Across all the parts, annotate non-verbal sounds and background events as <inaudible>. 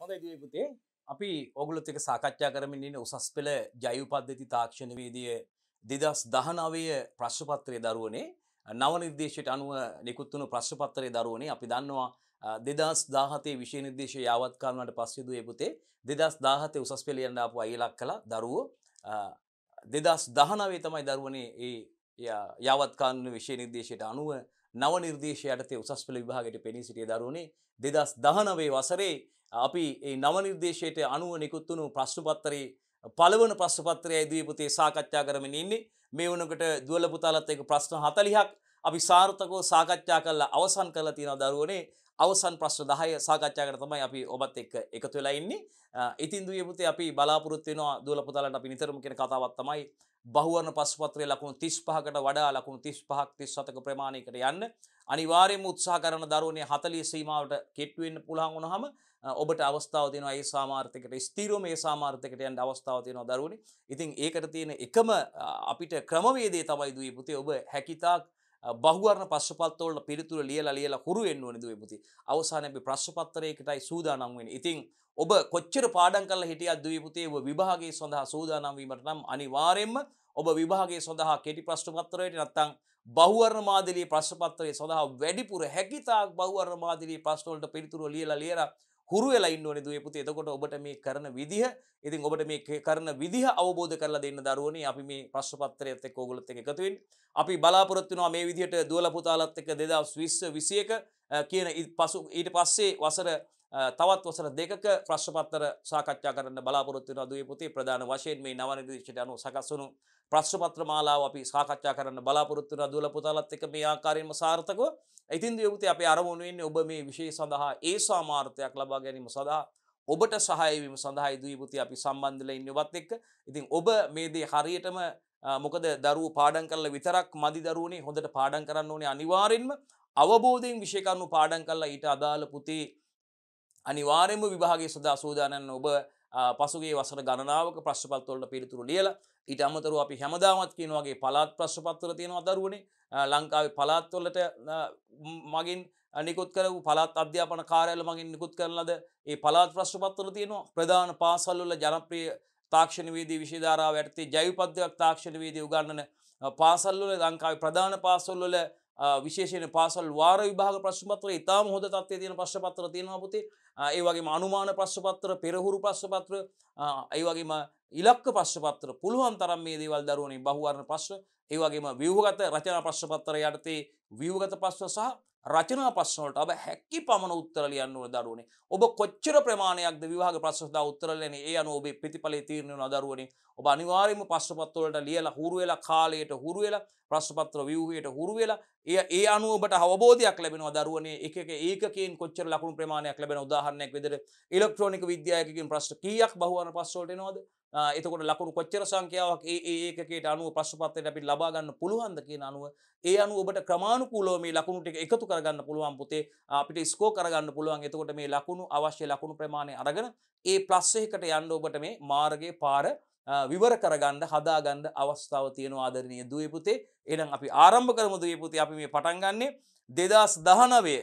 හොඳ දපුතේ අපි ඔගුලොත් එක සාකච්ඡා කරමින් ඉන්න උසස් පෙළ ජයුපද්ධති තාක්ෂණවේදිය දෙදස් දහනාවය ප්‍රශ්පත්‍රය දරුවනේ නව නිර්දේශයට අනුව නිකුත්වුණු ප්‍රශ්පත්තරය දරුවනේ අපි දන්නවා දෙදස් දාහතේ විශෂ නිර්දේශ යාවත් කරනට පස්සයුදු එපුතේ දෙදස් දාහතේ උසස් පෙළියන්න අප අයිලක් කළ දරුවෝ දෙදස් දහනාවේ තමයි දරුවනේ ඒ යවත්කාන්න විශෂය නිර්දේශයට අනුව නව නිර්දේශයටතේ උසස් පළ විභාගයට පෙනී සිටිය දරුණේ දෙදස් දහනවේ වසරේ අපි ඒ නවනිර්දේශයට අනුව නිකුත්තුුණු ප්‍රශ්නපත්තරේ පළවන ප්‍රශ්පත්‍රය ඇදීපතේ සාකච්ඡා කරමින් ඉන්නේ මේ වනකට දුවල පුතාලත් එක ප්‍රශ්න හතලිහක් අපි සාර්ථකෝ සාකච්ඡා කල්ලා අවසන් කරලා තියෙන දරුවනේ අවසන් ප්‍රශ්න දහය සාකච්ඡා කර තමයි අපි ඔබත් එක් එකතු වෙලා ඉන්නේ ඉතින් දුවපුතේ අපි බලාපොරොත්තු වෙනවා දුවල පුතාලට අපි නිතරම කියන කතාවක් තමයි බහුවර්ණ පස්පත්‍රයේ ලකුණු 35කට වඩා ලකුණු 35ක් 37ක ප්‍රමාණයකට යන්න අනිවාර්යයෙන්ම උත්සාහ කරන දරුවනේ 40 සීමාවට කෙට්ටු වෙන්න පුළුවන් වුණාම ඔබට අවස්ථාව තියෙනවා ඒ සාමාර්ථයකට ස්ථිරව මේ සාමාර්ථයකට යන්න අවස්ථාව තියෙනවා දරුවනි. ඉතින් ඒකට තියෙන එකම අපිට ක්‍රමවේදය තමයි දුවේ පුතේ ඔබ හැකිතාක් බහුවරණ පශ්පත්තවල පිරිතුර ලියලා ලියලා හුරු වෙන්න ඕනේ දුවේ පුතේ. අවසානයේ අපි ප්‍රශ්පත්තරයකටයි සූදානම් වෙන්නේ. ඉතින් ඔබ කොච්චර පාඩම් කරලා හිටියත් දුවේ පුතේ ඔබ විභාගයේ සඳහා සූදානම් වීමට නම් අනිවාර්යයෙන්ම ඔබ විභාගයේ සඳහා කෙටි ප්‍රශ්නපත්‍රයට නැත්නම් බහුවර්ණ මාදිලියේ ප්‍රශ්නපත්‍රයේ සඳහා වැඩිපුර හැකියතාක් බහුවර්ණ මාදිලියේ ප්‍රශ්න වලට පිළිතුරු ලියලා ලියලා හුරු වෙලා ඉන්න ඕනේ දුවේ පුතේ. එතකොට ඔබට මේ කරන විදිහ, ඉතින් ඔබට මේ කරන විදිහ අවබෝධ කරලා දෙන්න දරුවනේ අපි මේ ප්‍රශ්න පත්‍රයත් එක්ක ඕගොල්ලොත් එක්ක එකතු වෙන්නේ. අපි බලාපොරොත්තු වෙනවා මේ විදිහට දුවලා පුතාලත් එක්ක 2020 21 කියන පසු ඊට පස්සේ වසර තවත් වසර දෙකක ප්‍රශ්පත්තර සාකච්ඡා කරන්න බලාපොරොත්තුන දුවේ පුති ප්‍රධාන වශයෙන් මේ නවනිදිශට අනු සකස්සුණු ප්‍රශ්පත්‍ර මාලාව අපි සාකච්ඡා කරන්න බලාපොරොත්තුන දුල පුතාලත් එක මේ ආකාරයෙන්ම සාර්ථකව ඉතින් දියපුති අප අරමුණුවෙන් ඔබ මේ විශෂය සඳහා ඒ සාමාර්ථයක් ලබා ගැනීම සඳහා ඔබට සහයවීම සඳහා දීපුති අපි සම්බන්ධල ඉන්නවත් එක්ක ඉතින් ඔබ මේදේ හරියටම මොකද දරුව පාඩන් කරල විතරක් මදි දරුවනේ හොඳට පාඩන් කරන්න ඕනේ අනිවාරෙන්ම අවබෝධයෙන් විෂයකරණු පාඩන් කරලා ඊට අදාළ පුතේ අනිවාරයම විභාගේ සදා සූදානන්න ඔබ පසුගේ වසර ගණනාවක ප්‍රශ්පත්වලට පිළිතුරු ලියල ඊට අමතරු අපි හැමදාමත් කියනවාගේ පලාත් ප්‍රශ්පත්වල තියෙන අදරුවනේ ලංකාවේ පලාත්වලට මගින් නිකුත් කර වූ පලාත් අධ්‍යාපන කාරයල මගින් නිකුත් කරලද ඒ පලාත් ප්‍රශ්පත්වල තියෙනවා ප්‍රධාන පාසල්ල ජනප්‍රිය තාක්ෂණවේදී විශේධාරාව ඇත්තේ ජයපද්‍යයක් තාක්ෂණවේදී උගන්නන පාසල්වල ලංකාවේ ප්‍රධාන පාසල්වල විශේෂන පාසල් වාර විභාග ප්‍රශ්පත්‍ර ඉතාම හොඳ තත්වය තියෙන පශ්පත්‍ර තියෙනවා පුතේ ඒවගේ අනුමාන ප්‍රශ්පත්‍ර පෙරහුරු ප්‍රශ්පත්‍ර ඒවගේම ඉලක්ක පශ්පත්‍ර පුළුවන් තරම් මේ දේවල් දරුවනේ බහුවරණ ප්‍රශ්න ඒවගේම වියහගත රචනා ප්‍රශ්පත්තර යටතේ වියහගත පශ්ව සහ රචනා පස්සවලට ඔබ හැකි පමණ උත්තරලියන්නුව දරුවනේ ඔබ කොච්චර ප්‍රමාණයක්ද විවාහ ප්‍රශ්දා උත්තරලනේ ඒ අනුව ඔබේ ප්‍රතිඵලේ තීරණය දරුවනේ ඔබ අනිවාර්යම පශ්පත්වලට ලියලා හුරුවෙලා කාලයට හුරුවෙලා ප්‍රශ්පත්‍ර ව්‍යවහයට හුරුවෙලා එය ඒ අනුවට අවබෝධයක් ලැබෙනවා දරුවනේ එක ඒකෙන් කොච්චර ලකුණු ප්‍රමාණයක් ලැබෙන උදාහරණයක් විදිර ඉලෙක්ට්‍රොනික විද්‍යායකින් ප්‍රශ්න කීයක් බහුවන පස්සවලට එනවාද එතකොට ලකුණු කොච්චර සංඛ්‍යාවක් ඒ ඒකේට අනුව ප්‍රශ්පත්‍රයට අපි ලබා ගන්න පුළුවන්ද කියන අනුව ඒ අනුව ඔබට ක්‍රමානුකූලව මේ ලකුණු ටික එකතු කරගන්න පුළුවන් පුතේ අපිට ස්කෝ කරගන්න පුළුවන් එතකොට මේ ලකුණු අවශ්‍ය ලකුණු ප්‍රමාණය අරගෙන ඒ ප්ලස් එකකට යන්න ඔබට මේ මාර්ගයේ පාර විවර කරගන්න හදාගන්න අවස්ථාව තියෙන ආදරණය දුවපුතේ එනම් අපි ආරම්භ කරම දුවපුති අපි මේ පටන්ගන්නේ දෙදස් දහනවේ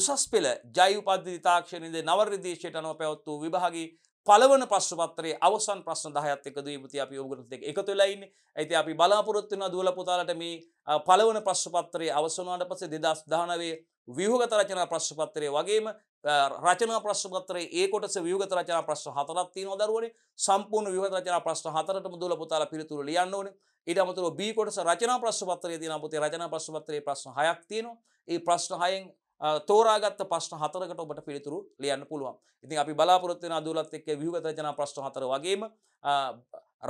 උසස් පෙළ ජයුපද්ධති තාක්ෂණයද නවර්දේශයට අනව පැවත්වූ විභාගේ පලවන ප්‍රශ්පත්‍රේ අවසන් ප්‍රශ්න දහයත් එක දීපති අපි ඔගුරත් එක එකතු වෙලයින් ඇති අපි බලාපොරොත්තුන දුවල පුතාලට මේ පලවන ප්‍රශ්පත්‍රයේ අවසනවාට පසේ දෙදස් දානවේ ව්‍යහගත රචනා ප්‍රශ්පත්‍රය වගේම රචනා ප්‍රශ්පත්‍රයේ ඒ කොටස ව්‍යගත රචනා ප්‍රශ්න හතරක් තියෙනවා දරුවනේ සම්පූර්ණ ව්‍යහගත රචනා ප්‍රශ්න හතරටම දුවල පුතාලා පිළිතුරු ලියන්න ඕනේ ඊට අමතරව B කොටස රචනා ප්‍රශ්පත්‍රයේ තියෙන අපතේ රචනා ප්‍රශ්පත්‍රයේ ප්‍රශ්න හයක් තියෙනවා ඒ ප්‍රශ්න හයෙන් තෝරාගත් ප්‍රශ්න හතරකට ඔබට පිළිතුරු ලියන්න පුළුවන්. ඉතින් අපි බලාපොරොත්තු වෙන අදූලත් එක්ක ව්‍යුහගත රචනා ප්‍රශ්න හතර වගේම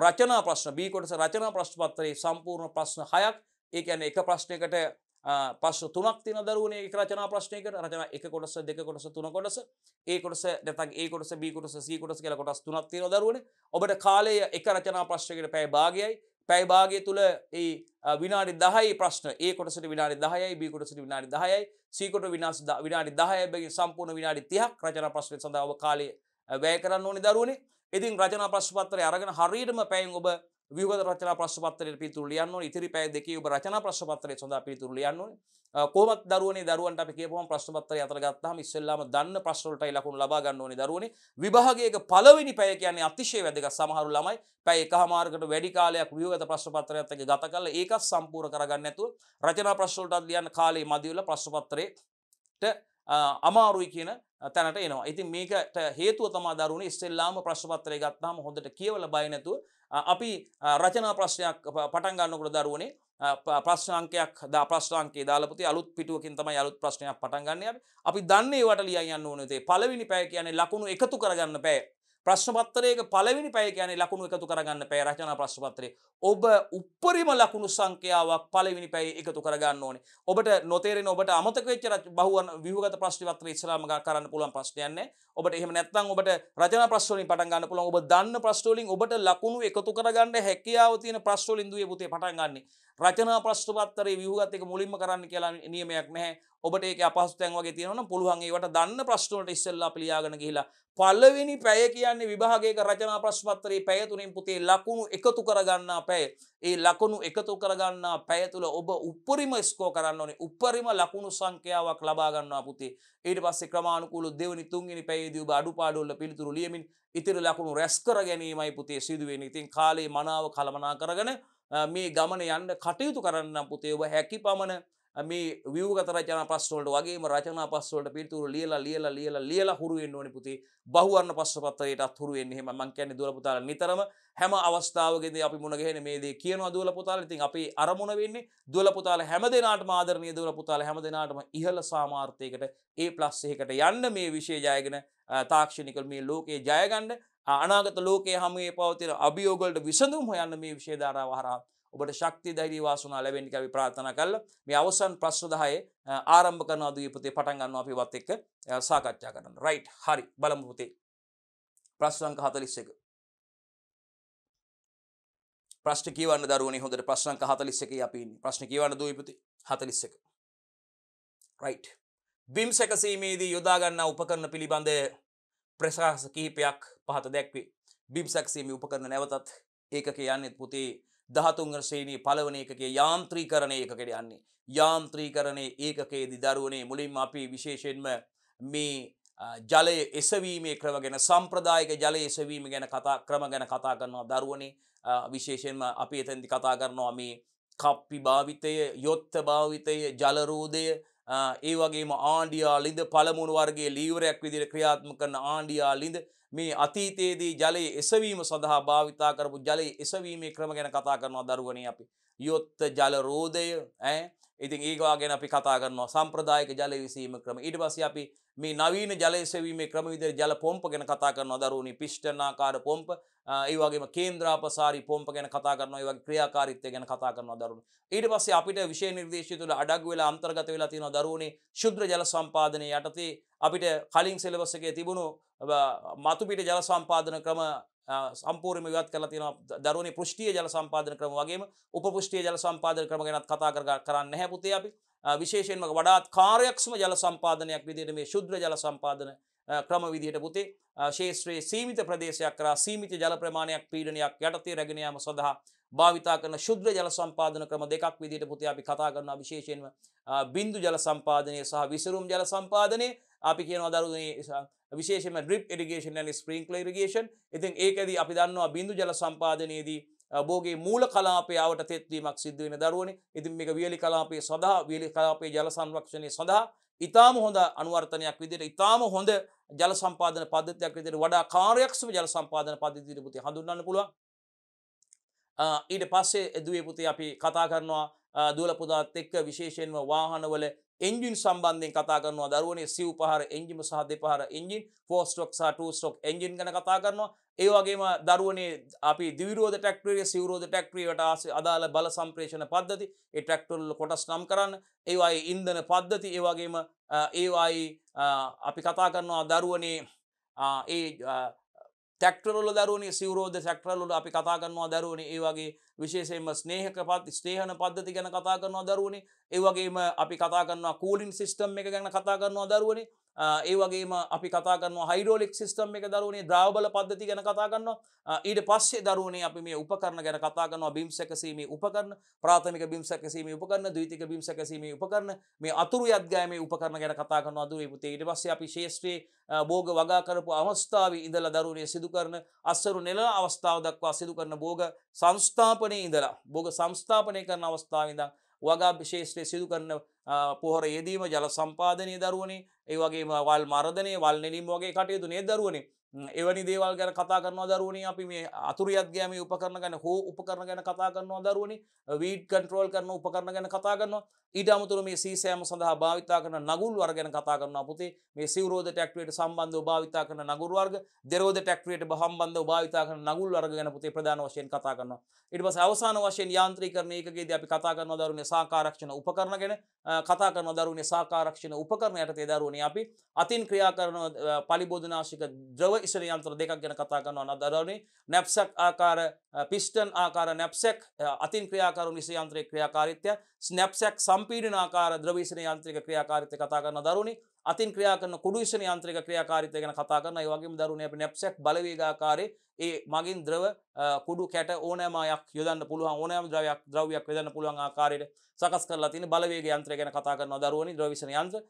රචනා ප්‍රශ්න B කොටස රචනා ප්‍රශ්න පත්‍රයේ සම්පූර්ණ ප්‍රශ්න 6ක් ඒ කියන්නේ එක ප්‍රශ්නයකට ප්‍රශ්න තුනක් තියෙන දරුවනේ එක රචනා ප්‍රශ්නයකට රචනා එක කොටස දෙක කොටස තුන කොටස A කොටස නැත්නම් A කොටස B කොටස C කොටස කියලා කොටස් තුනක් තියෙන දරුවනේ ඔබට කාලය එක රචනා ප්‍රශ්නයකට පැය භාගයයි පැයිභාගේ තුළ ඒ විනාඩි දහයි ප්‍රශ්න ඒකොට විනාඩි දහයයි බිකුටසට විනාඩි දහයයි සීකොට විනාස විනාඩි දහයබැගේ සම්පූර්ණ විනාඩි තිහක් රජන ප්‍රශ්න සඳාව කාලය වැය කරන්න ඕනි දරුවනේ ඉතින් රජන ප්‍රශ්පත්තරය අරගෙන හරීටම පැයින් ඔබ වියග රචන ප්‍රශ්පත්තරය පිතුර ලියන්න ඉතිරි පැය දෙක ඔබ රචන ප්‍රශ්පත්තරය සොඳ පිතුර ලියන්න කොම දරුවන දරුවන්ට කියපම ප්‍රශ්පත්තරය අතරගත්තාම ඉස්සල්ලාම දන්න ප්‍රශ්නලට ලකුණු ලබා ගන්න ඕනි දරුවන විභාගයක පළවෙනි පැය කියන්නේ අතිශය වැදග සමහරු ළමයි පැය එකහමාර්කට වැඩි කාලයක් වියගත ප්‍රශ්පත්තරයත් එක්ක ගත කරලා ඒකත් සම්පූර්ණ කරගන්න නැතුව රචනා ප්‍රශ්නවලට ලියන්න කාලේ මදිවල ප්‍රශ්පත්තරේට අමාරුයි කියන තැනට එනවා. ඉතින් මේකට හේතුව තමා දරුවනේ ඉස්සෙල්ලාම ප්‍රශ්නපත්‍රය ගත්තාම හොඳට කියවලා බය නැතුව අපි රචනා ප්‍රශ්නයක් පටන්ගන්නකොට දරුවනේ ප්‍රශ්නාංකයක් දා ප්‍රශ්නාන්කේ දාලපති අලුත් පිටුවකින් තමයි අලුත් ප්‍රශ්නයක් පටන්ගන්නය අපි දන්නේ වට ලියන්න ඕනතේ පලවිනි පැය කියන්නේ ලකුණු එකතු කරගන්න පෑ ප්‍රශ්නපත්තරයක පළවෙනි පැය කියන්නේ ලකුණු එකතු කරගන්න පැය රචනා ප්‍රශ්නපත්‍රයේ ඔබ උප්පරිම ලකුණු සංඛ්‍යාවක් පළවෙනි පැයේ එකතු කරගන්න ඕනේ. ඔබට නොතේරෙන ඔබට අමතක වෙච්ච බහුවන ව්‍යුහගත ප්‍රශ්න පත්‍රය ඉස්සරහම කරන්න පුළුවන් ප්‍රශ්නයක් නැහැ. ඔබට එහෙම නැත්නම් ඔබට රචනා ප්‍රශ්න වලින් පටන් ගන්න පුළුවන්. ඔබ දන්න ප්‍රශ්න වලින් ඔබට ලකුණු එකතු කරගන්න හැකියාව තියෙන ප්‍රශ්න වලින් දුවේ පුතේ පටන් ගන්න. රචනා ප්‍රශ්න පත්‍රයේ ව්‍යුහගත එක මුලින්ම කරන්න කියලා නියමයක් නැහැ. ඔබට ඒක අපහස්තැන් වගේ තියෙනවන පුළුවන් ඒවට දන්න ප්‍රශ්නවලට ඉස්සෙල්ලා පිළියාගෙන ගිහිලා පළවෙනි පැය කියන්නේ විභාගයක රචනා ප්‍රශ්පත්‍රයේ පැය තුනෙන් පුතේ ලකුණු එකතු කරගන්නා පැය. ඒ ලකුණු එකතු කරගන්නා පැය තුල ඔබ උපරිම ස්කෝ කරන්න ඕනේ. උපරිම ලකුණු සංඛ්‍යාවක් ලබා ගන්නවා පුතේ. ඊට පස්සේ ක්‍රමානුකූලව දෙවෙනි තුන්වෙනි පැයේදී ඔබ අඩුපාඩු වල පිළිතුරු ලියමින් ඉතිරි ලකුණු රැස් කර ගැනීමයි පුතේ සිදුවෙන්නේ. ඉතින් කාලේ මනාව කළමනා කරගෙන මේ ගමන යන්න කටයුතු කරන්න පුතේ ඔබ හැකි පමණ මේ විවගත රචනා පස්සවලට වගේම රචනා පස්සවලට පිළිතුරු ලියලා ලියලා ලියලා ලියලා හුරු වෙන්න ඕනේ පුතේ බහුවර්ණ පස්ස පත්‍රයටත් හුරු වෙන්න එහෙම මම කියන්නේ දුවල පුතාලා නිතරම හැම අවස්ථාවකදී අපි මුණ ගැහෙන මේ දේ කියනවා දුවල පුතාලා ඉතින් අපි අරමුණ වෙන්නේ දුවල පුතාලා හැම දිනාටම ආදරණීය දුවල පුතාලා හැම දිනාටම ඉහළ සාමාර්ථයකට A+ එකකට යන්න මේ විශේෂ ජයගෙන තාක්ෂණිකව මේ ලෝකේ ජයගන්න අනාගත ලෝකයේ හැමේ පවතින අභියෝගවලට විසඳුම් හොයන්න මේ විශේෂ ධාරාව හරහා ඔබට ශක්ති දෛරී වාසනා ලැබෙන්න කියලා අපි ප්‍රාර්ථනා කරලා මේ අවසන් ප්‍රශ්න 10 ආරම්භ කරනවා දීපතේ පටන් ගන්නවා අපි වත් එක්ක සාකච්ඡා කරන්න. රයිට් හරි බලමු පුතේ. ප්‍රශ්න අංක 41. ප්‍රශ්න කියවන්න දරුවනේ හොඳට ප්‍රශ්න අංක 41 අපි ඉන්නේ. ප්‍රශ්න කියවන්න දීපතේ 41. රයිට්. බිම් සැකසීමේදී යොදා ගන්නා උපකරණ පිළිබඳ ප්‍රකාශ කිහිපයක් පහත දැක්වේ. බිම් සැකසීමේ උපකරණ නැවතත් ඒකක යන්නේ පුතේ දහතුන්ග ශ්‍රේණී පලවන එකගේ යාන්ත්‍රීකරණය එකකට යන්නේ. යාන්ත්‍රීකරණය ඒකකේදි දරුවනේ මුලින් අපි විශේෂෙන්ම මේ ජලය එසවීමේ ක්‍රම ගැන සම්ප්‍රදායක ජලය එසවීම ගැන කතා ක්‍රම ගැන කතා කරනවා දරුවනේ විශේෂෙන්ම අපි එතැදි කතා කරනවා මේ කප්පි භාවිතය යොත්ත භාවිතය ජලරෝධය ඒ වගේම ආණ්ඩියා ලින්ද පළමුුණු වර්ගේ ලීවරයක් විදිර ක්‍රියාත්ම කරන ආණ්ඩියා ලින්ද මේ අතීතයේදී ජලයේ එසවීම සඳහා භාවිතා කරපු ජලයේ එසවීමේ ක්‍රම ගැන කතා කරනවා දරුවනේ අපි යොත්ත ජල රෝධය ඈ ඉතින් ඒවා ගැන අපි කතා කරනවා සම්ප්‍රදායක ජල විසීම ක්‍රම ඊට පස්සේ අපි මේ නවීන ජලය සෙවීමේ ක්‍රම විදිහට ජල පොම්ප ගැන කතා කරනවා දරුවනි පිෂ්ඨනාකාර පොම්ප ඒ වගේම කේන්ද්‍රාපසාරී පොම්ප ගැන කතා කරනවා ඒ වගේ ක්‍රියාකාරීත්වය ගැන කතා කරනවා දරුවනි ඊට පස්සේ අපිට විෂය නිර්දේශය තුළ අඩග් වෙලා අන්තර්ගත වෙලා තියෙනවා දරුවනි ශුද්‍ර ජල සම්පාදනයේ යටතේ අපිට කලින් සිලබස් එකේ තිබුණු මතුපිට ජල සම්පාදන ක්‍රම සම්පූර්ම ඉවත් කරලා තියෙනවා දරුවනේ පෘෂ්ටීය ජල සම්පාදන ක්‍රම වගේම උපපෘෂ්ටීය ජල සම්පාදන ක්‍රම ගැනත් කතා කර කරන්න නැහැ පුතේ අපි විශේෂයෙන්ම වඩාත් කාර්යක්ෂම ජල සම්පාදනයක් විදිහට මේ ශුද්‍ර ජල සම්පාදන ක්‍රම විදිහට පුතේ ශේෂත්‍රයේ සීමිත ප්‍රදේශයක් කරා සීමිත ජල ප්‍රමාණයක් පීඩනයක් යටතේ රැගෙන යාම සඳහා භාවිතා කරන ශුද්‍ර ජල සම්පාදන ක්‍රම දෙකක් විදිහට පුතේ අපි කතා කරනවා විශේෂයෙන්ම බින්දු ජල සම්පාදනය සහ විසරුම් ජල සම්පාදනය අපි කියනවා දරුවනේ විශේෂම ්‍රිප් එඩිගේෂන් න ස්ප්‍රීංක්ල ඉරිගේෂන් ඉතින් ඒකද අපි දන්නවා බිඳු ජල සම්පාදනයේදී බෝගේ මූල කලාපයාවට තෙත්වීමක් සිද්ධුවෙන දරුවන ඉතින් මේක වියලි කලාපේ සඳහා වියලි කලාපේ ජල සංරක්ෂණය සඳහා ඉතාම හොඳ අනුවර්තනයක් විදිට ඉතාම හොඳ ජල සම්පාදන පද්ධතියක් විදිට වඩා කාරයක්ෂම ජල සම්පාදන පද්ධතිරපුති හඳුන්න පුළුව ඊට පස්සේ දුවේ පුති අපි කතා කරනවා දුවලපුදාත් එක්ක විශේෂයෙන්ම වාහනවල එන්ජින් සම්බන්ධයෙන් කතා කරනවා දරුවනේ සිව් පහර එන්ජිම සහ දෙපහර එන්ජින් ෆෝස්ටොක් සහ ටූස්ටොක් එන්ජින් ගැන කතා කරනවා ඒ වගේම දරුවනේ අපි දිවිරෝධ ටැක්ටරිය සිවරෝධ ටැක්ටරියට අදාළ බල සම්ප්‍රේෂණ පද්ධති ඒ ටැක්ටරල් කොටස් නම් කරන්න ඒවායි ඉන්දන පද්ධති ඒ වගේම ඒවායි අපි කතා කරනවා දරුවනේ ඒ ටැක්ටරල දරුවනේ සිවරෝධ සැක්ටරල්ලට අපි කතා කරනවා දරුවනේ ඒ වගේ විශේෂයෙන්ම ස්නේහක පත් ස්ටේහන පද්ධති ගැන කතා කරනවා දරුවනේ ඒවගේම අපි කතා කරනවා කූලින් සිිස්ටම් එක ගැන කතා කරනවා දරුවනේ ඒවගේම අපි කතා කරනවා හයිරෝලික් සිිස්ටම් එක දරුවනේ ද්‍රාවබල පද්ධති ගැන කතා කරන්නවා ඊට පස්සේ දරුවනේ අපි මේ උපකරන ගැන කතා කරනවා බිම්සැකසීම උපකරන ප්‍රාථමික බිම්සැකසීම උපකරන දීතික බිම්සැකසීම උපකරන මේ අතුරු අධ්‍යෑම උපකරන ගැන කතා කරනවා දුවේ පුතේ ඉට පස්සේ අපි ශේෂත්‍රයේ බෝග වගා කරපු අවස්ථාව ඉඳල දරුණය සිදුකරන අස්සරු නෙල අවස්ථාව දක්වා සිදුකරන බෝග සංස්ථාපන ස්ථාපනය ඉඳලා බොග සංස්ථාපනය කරන අවස්ථාවඳ වගා විශේෂ්‍රය සිදු කරන පොහොර යෙදීම ජල සම්පාධනය දරුවනේ ඒ වගේ වල් මරදනය වල් නෙලීම වගේ කටයුතු නේ දරුවනේ එවැනි දේවල් ගැන කතා කරනවා දරුවනේ අපි මේ අතුරියත්ගෑම උපකරන ගැන හෝ උපකරන ගැන කතා කරනවා දරුවනේ වීඩ් කන්ට්‍රෝල් කරන උපකරන ගැන කතා කරනවා ඊට අමුතුර මේ සීසෑම සඳහා භාවිතා කරන නගුල් වර්ගෙන කතා කරනවා පුතේ මේ සිවරෝධ ටැක්ටරේට සම්බන්ධව භාවිතා කරන නගුරු වර්ග දෙරෝධ ටැක්ටරේට සම්බන්ධව භාවිතා කරන නගුල් වර්ග ගැන පුතේ ප්‍රධාන වශයෙන් කතා කරනවා ඉටවස අවසාන වශයෙන් යාන්ත්‍රීකරණයකගේද අපි කතා කරන දරුණේ සාකාරක්ෂණ උපකරන ගැන කතා කරන දරුණේ සාකාරක්ෂණ උපකරණයට තේදරුණේ අපි අතින් ක්‍රියා කරන පලිබෝධනාශික ද්‍රව ඉසර යන්ත්‍ර දෙකක් ගැන කතා කරනවා අදරුණේ නැප්සක් ආකාර පිස්ටන් ආකාර නැප්සෙක් අතින් ක්‍රියාකරු නිසයන්ත්‍රය ක්‍රියාකාරිත්‍ය ස්නැප්සෙක් සම්පීඩන ආකාර ද්‍රවීශන යන්ත්‍රික ක්‍රියාකාරිත්‍ය කතා කරන දරුණි අතින් ක්‍රියා කරන කුඩු විශෂණ යන්ත්‍රික ක්‍රියාකාරිත්‍ය ගැන කතා කරන ඒ වගේම දරුණේ අපි නැප්සෙක් බලවේගාකාරයේ ඒ මගින් ද්‍රව කුඩු කැට ඕනෑමයක් යොදන්න පුළුවන් ඕනෑම ද්‍රවයක් ද්‍රවයක් වෙදන්න පුළුවන් ආකාරයට සකස් කරලා තියෙන බලවේග යන්ත්‍ර ගැන කතා කරන දරුවනි ද්‍රවිෂණ යන්ත්‍ර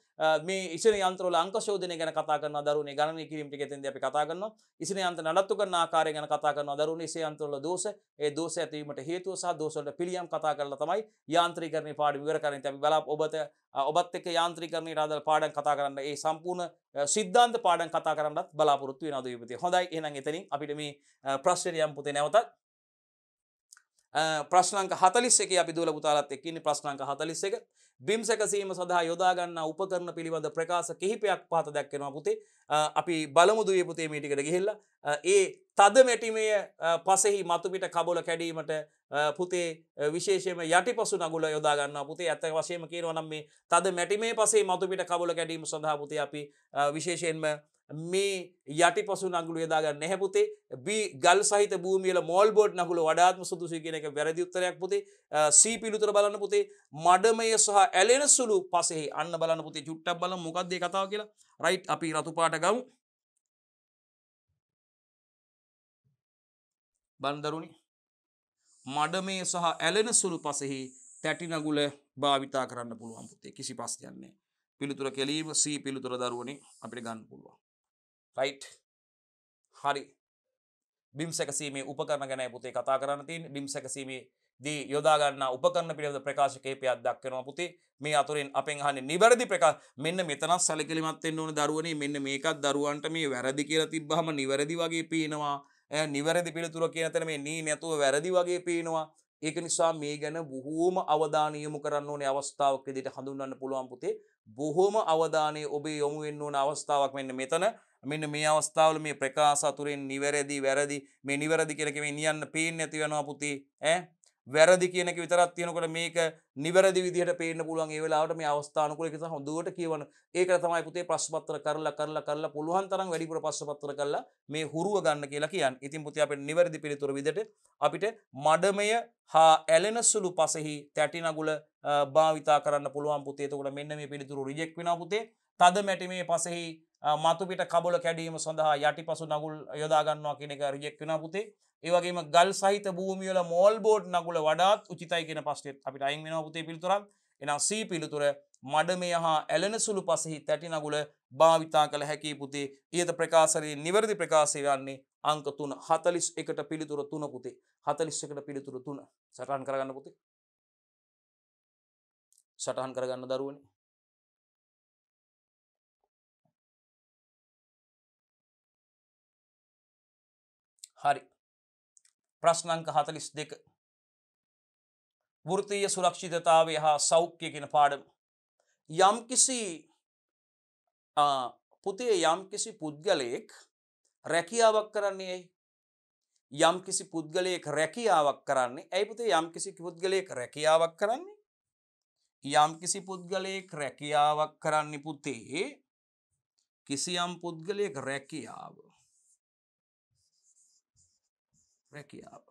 මේ ඉෂණ යන්ත්‍රවල අංක ශෝධනය ගැන කතා කරන දරුවනේ ගණනය කිරීම ටික එතෙන්දී අපි කතා කරනවා ඉෂණ යන්ත්‍ර නඩත්තු කරන ආකාරය ගැන කතා කරන දරුවනේ ඉෂණ යන්ත්‍රවල දෝෂ ඒ දෝෂ ඇතිවීමට හේතුව සහ දෝෂ වලට පිළියම් කතා කරලා තමයි යාන්ත්‍රීකරණය පාඩම විවර කරන්නේ අපි බලා ඔබත ඔබත් එක්ක යාන්ත්‍රීකරණයට අදාළ පාඩම් කතා කරන්න ඒ සම්පූර්ණ සිද්ධාන්ත පාඩම් කතා කරන්නත් බලාපොරොත්තු වෙනවා දීපති. හොඳයි එහෙනම් එතනින් අපිට මේ ප්‍රශ්නයම් පුතේ නැවතත් ප්‍රශ්නක හතලිස්සෙක අපි දුල පුතාලත් එක්කන්නේ ප්‍රශ්නක හතලිස්සෙක බිම්සැකසීම සඳහා යොදාගන්න උපකරන පිළිබඳ ප්‍රකාශ කිහිපයක් පාත දැක්කෙනවා පුතේ අපි බලමුදුවේ පුතේ මීටිකට ගිහිල්ල ඒ තද මැටිමය පසෙහි මතුමිට කබොල කැඩීමට පුතේ විශේෂම යටි පසු නගුල යොදාගන්න පුතේ ඇත වශයම කියරවනම් මේ තද මැටිමේ පසේ මතුමිට කබොල කැඩීම සඳහා පුතේ අපි විශේෂයෙන්ම මේ යටි පසු නගුලු යදාගන්න නැහැපුතේ බී ගල් සහිත භූමියල මෝල් බෝඩ් නගුල වඩාත්ම සුදුසු කියන එක වැරදි උත්තරයක් පුතේ සී පිළිතුර බලන්න පුතේ මඩමය සහ ඇලෙන සුළු පසෙහි අන්න බලන්න පුතේ චුට්ටක් බලමු මොකක්ද මේ කතාව කියලා රයිට් අපි රතු පාට ගමු බන්දරුනි මඩමය සහ ඇලෙන සුළු පසෙහි තැටි නගුල භාවිතා කරන්න පුළුවන් පුතේ කිසි ප්‍රශ්නයක් නැහැ පිළිතුර කෙලීම සී පිළිතුර දරුවනේ අපිට ගන්න පුළුවන් රයිට් හරි බිම් සැකසීමේ උපකරන ගැන පුතේ කතා කරන්න තින් බිම් සැකසීමේ දී යොදාගන්න උපකරන පිළිබඳ ප්‍රකාශ කේපයක් දක්වනවා පුතේ මේ අතුරින් අපෙන් අහන්නේ නිවැරදි ප්‍රකාශ මෙන්න මෙතනත් සැලකිලිමත් වෙන්න ඕන දරුවනේ මෙන්න මේකත් දරුවන්ට මේ වැරදි කියලා තිබ්බහම නිවැරදි වගේ පේනවා නිවැරදි පිළිතුර කියන තැන මේ නී නැතුව වැරදි වගේ පේනවා ඒක නිසා මේ ගැන බොහෝම අවධානය යොමු කරන්න ඕනේ අවස්ථාවක් විදිහට හඳුන්වන්න පුළුවන් පුතේ බොහෝම අවධානය ඔබේ යොමු වෙන්න ඕන අවස්ථාවක් මෙන්න මෙතන මෙන්න මේ අවස්ථාවල මේ ප්‍රකාශ අතුරෙන් නිවැරදි වැරදි මේ නිවැරදි කියලා කියෙම නියන්න පේන්නේ නැති වෙනවා පුතේ ඈ වැරදි කියන එක විතරක් තියෙනකොට මේක නිවැරදි විදිහට පේන්න පුළුවන් ඒ වෙලාවට මේ අවස්ථානුකූල එක හොඳට කියවන ඒක තමයි පුතේ ප්‍රශ්නපත්‍ර කරලා කරලා කරලා පුළුවන් තරම් වැඩිපුර ප්‍රශ්නපත්‍ර කරලා මේ හුරුව ගන්න කියලා කියන්නේ. ඉතින් පුතේ අපේ නිවැරදි පිළිතුර විදිහට අපිට මඩමය හා ඇලෙන සුළු පසෙහි තැටි නගුල භාවිතා කරන්න පුළුවන් පුතේ. එතකොට මෙන්න මේ පිළිතුර රිජෙක්ට් වෙනවා පුතේ. තද මැටි මේ පසෙහි මතුපිට කබල කැඩීම සඳහා යටි පසු නගුල් යොදාගන්නවා කෙනෙක රජෙක්වෙන පුතේ ඒවගේම ගල් සහිත භූමියල මෝල් බෝඩ් නගුල වඩාත් උචිතයි කියෙන පස්ටෙත් අපිට අයින් වෙන පුතේ පිල්තුරන් එනම් සී පිළිතුර මඩමය හා ඇලෙන සුළු පසෙහි තැටි නගුල භාවිතා කළ හැකි පුතේ ඒද ප්‍රකාශරයේ නිවැරදි ප්‍රකාශය වන්නේ අංක තුන හතලිස් එකට පිළිතුර තුන පුතේ හතලිස් එකට පිළිතුර තුන සටහන් කරගන්න පුතේ සටහන් කරගන්න දරුවනේ හරි ප්‍රශ්නංක හතලිස් දෙක වෘතිය සුරක්ෂිතතාවය හා සෞඛ්‍ය කෙන පාඩම යම්කිසි පුතේ යම්කිසි පුද්ගලයෙක් රැකියාවක් කරන්නේ යම්කිසි පුද්ගලයෙක් රැකියාවක් කරන්නේ ඇයිපතේ යම්කිසි පුද්ගලයෙක් රැකියාවක් කරන්නේ යම්කිසි පුද්ගලයෙක් රැකියාවක් කරන්න පුතේ කිසියම් පුද්ගලයෙක් රැකියාව රැකියාව.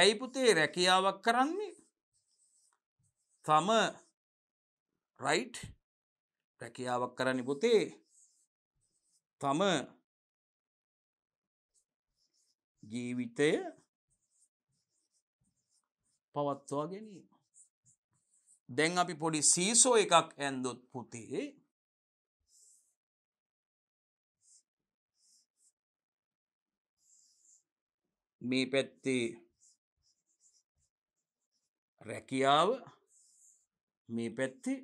ඇයි පුතේ රැකියාවක් කරන්නේ තම රයිට් රැකියාවක් කරන්න පුතේ තම ජීවිතය පවත්වා ගැනීම. දැන් අපි පොඩි සීසෝ එකක් ඇන්දොත් පුතේ මේ පැත්තේ රැකියාව මේ පැත්තේ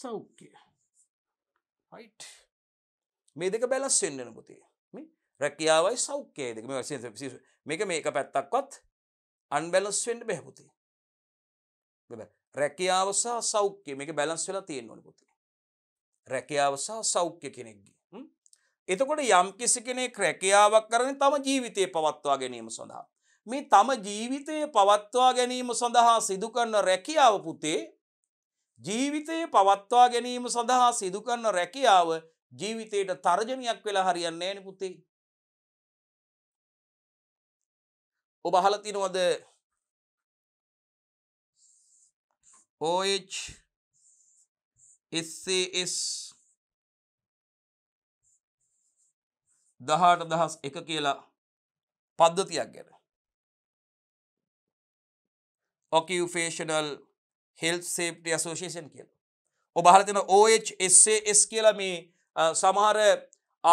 සෞඛ්‍ය හයිට් මේ දෙක බැලස් වෙන්නෙන පුතේ මේ රැකියාවයි සෞඛ්‍යය දෙක මේ මේක මේක පැත්තක්වත් අන්බැලස් වෙන්න බැහැපුතේ රැකියාව සහ සෞඛ්‍ය මේක බැලන්ස් වෙලා තියෙන්න ඕන පුතේ රැකියාව සහ සෞඛ්‍ය කෙනෙක්ගේ එතකොට යම් කිසි කෙනෙක් රැකියාවක් කරන තම ජීවිතය පවත්වා ගැනීම සඳහා. මේ තම ජීවිතය පවත්වා ගැනීම සඳහා සිදුකරන රැකියාව පුතේ ජීවිතය පවත්වා ගැනීම සඳහා සිදුකරන රැකියාව ජීවිතයට තර්ජනයක් වෙලා හරියන්න ෑන පුතේ. ඔබ හලතිනවද OH SCS දහට දහස් එක කියලා පද්ධතියක් ගැන ඔකිෆේෂනල් හෙල් සේප්ට අසෝෂේෂන් කියල ඔබහලතින ඕස් කියලා මේ සමහර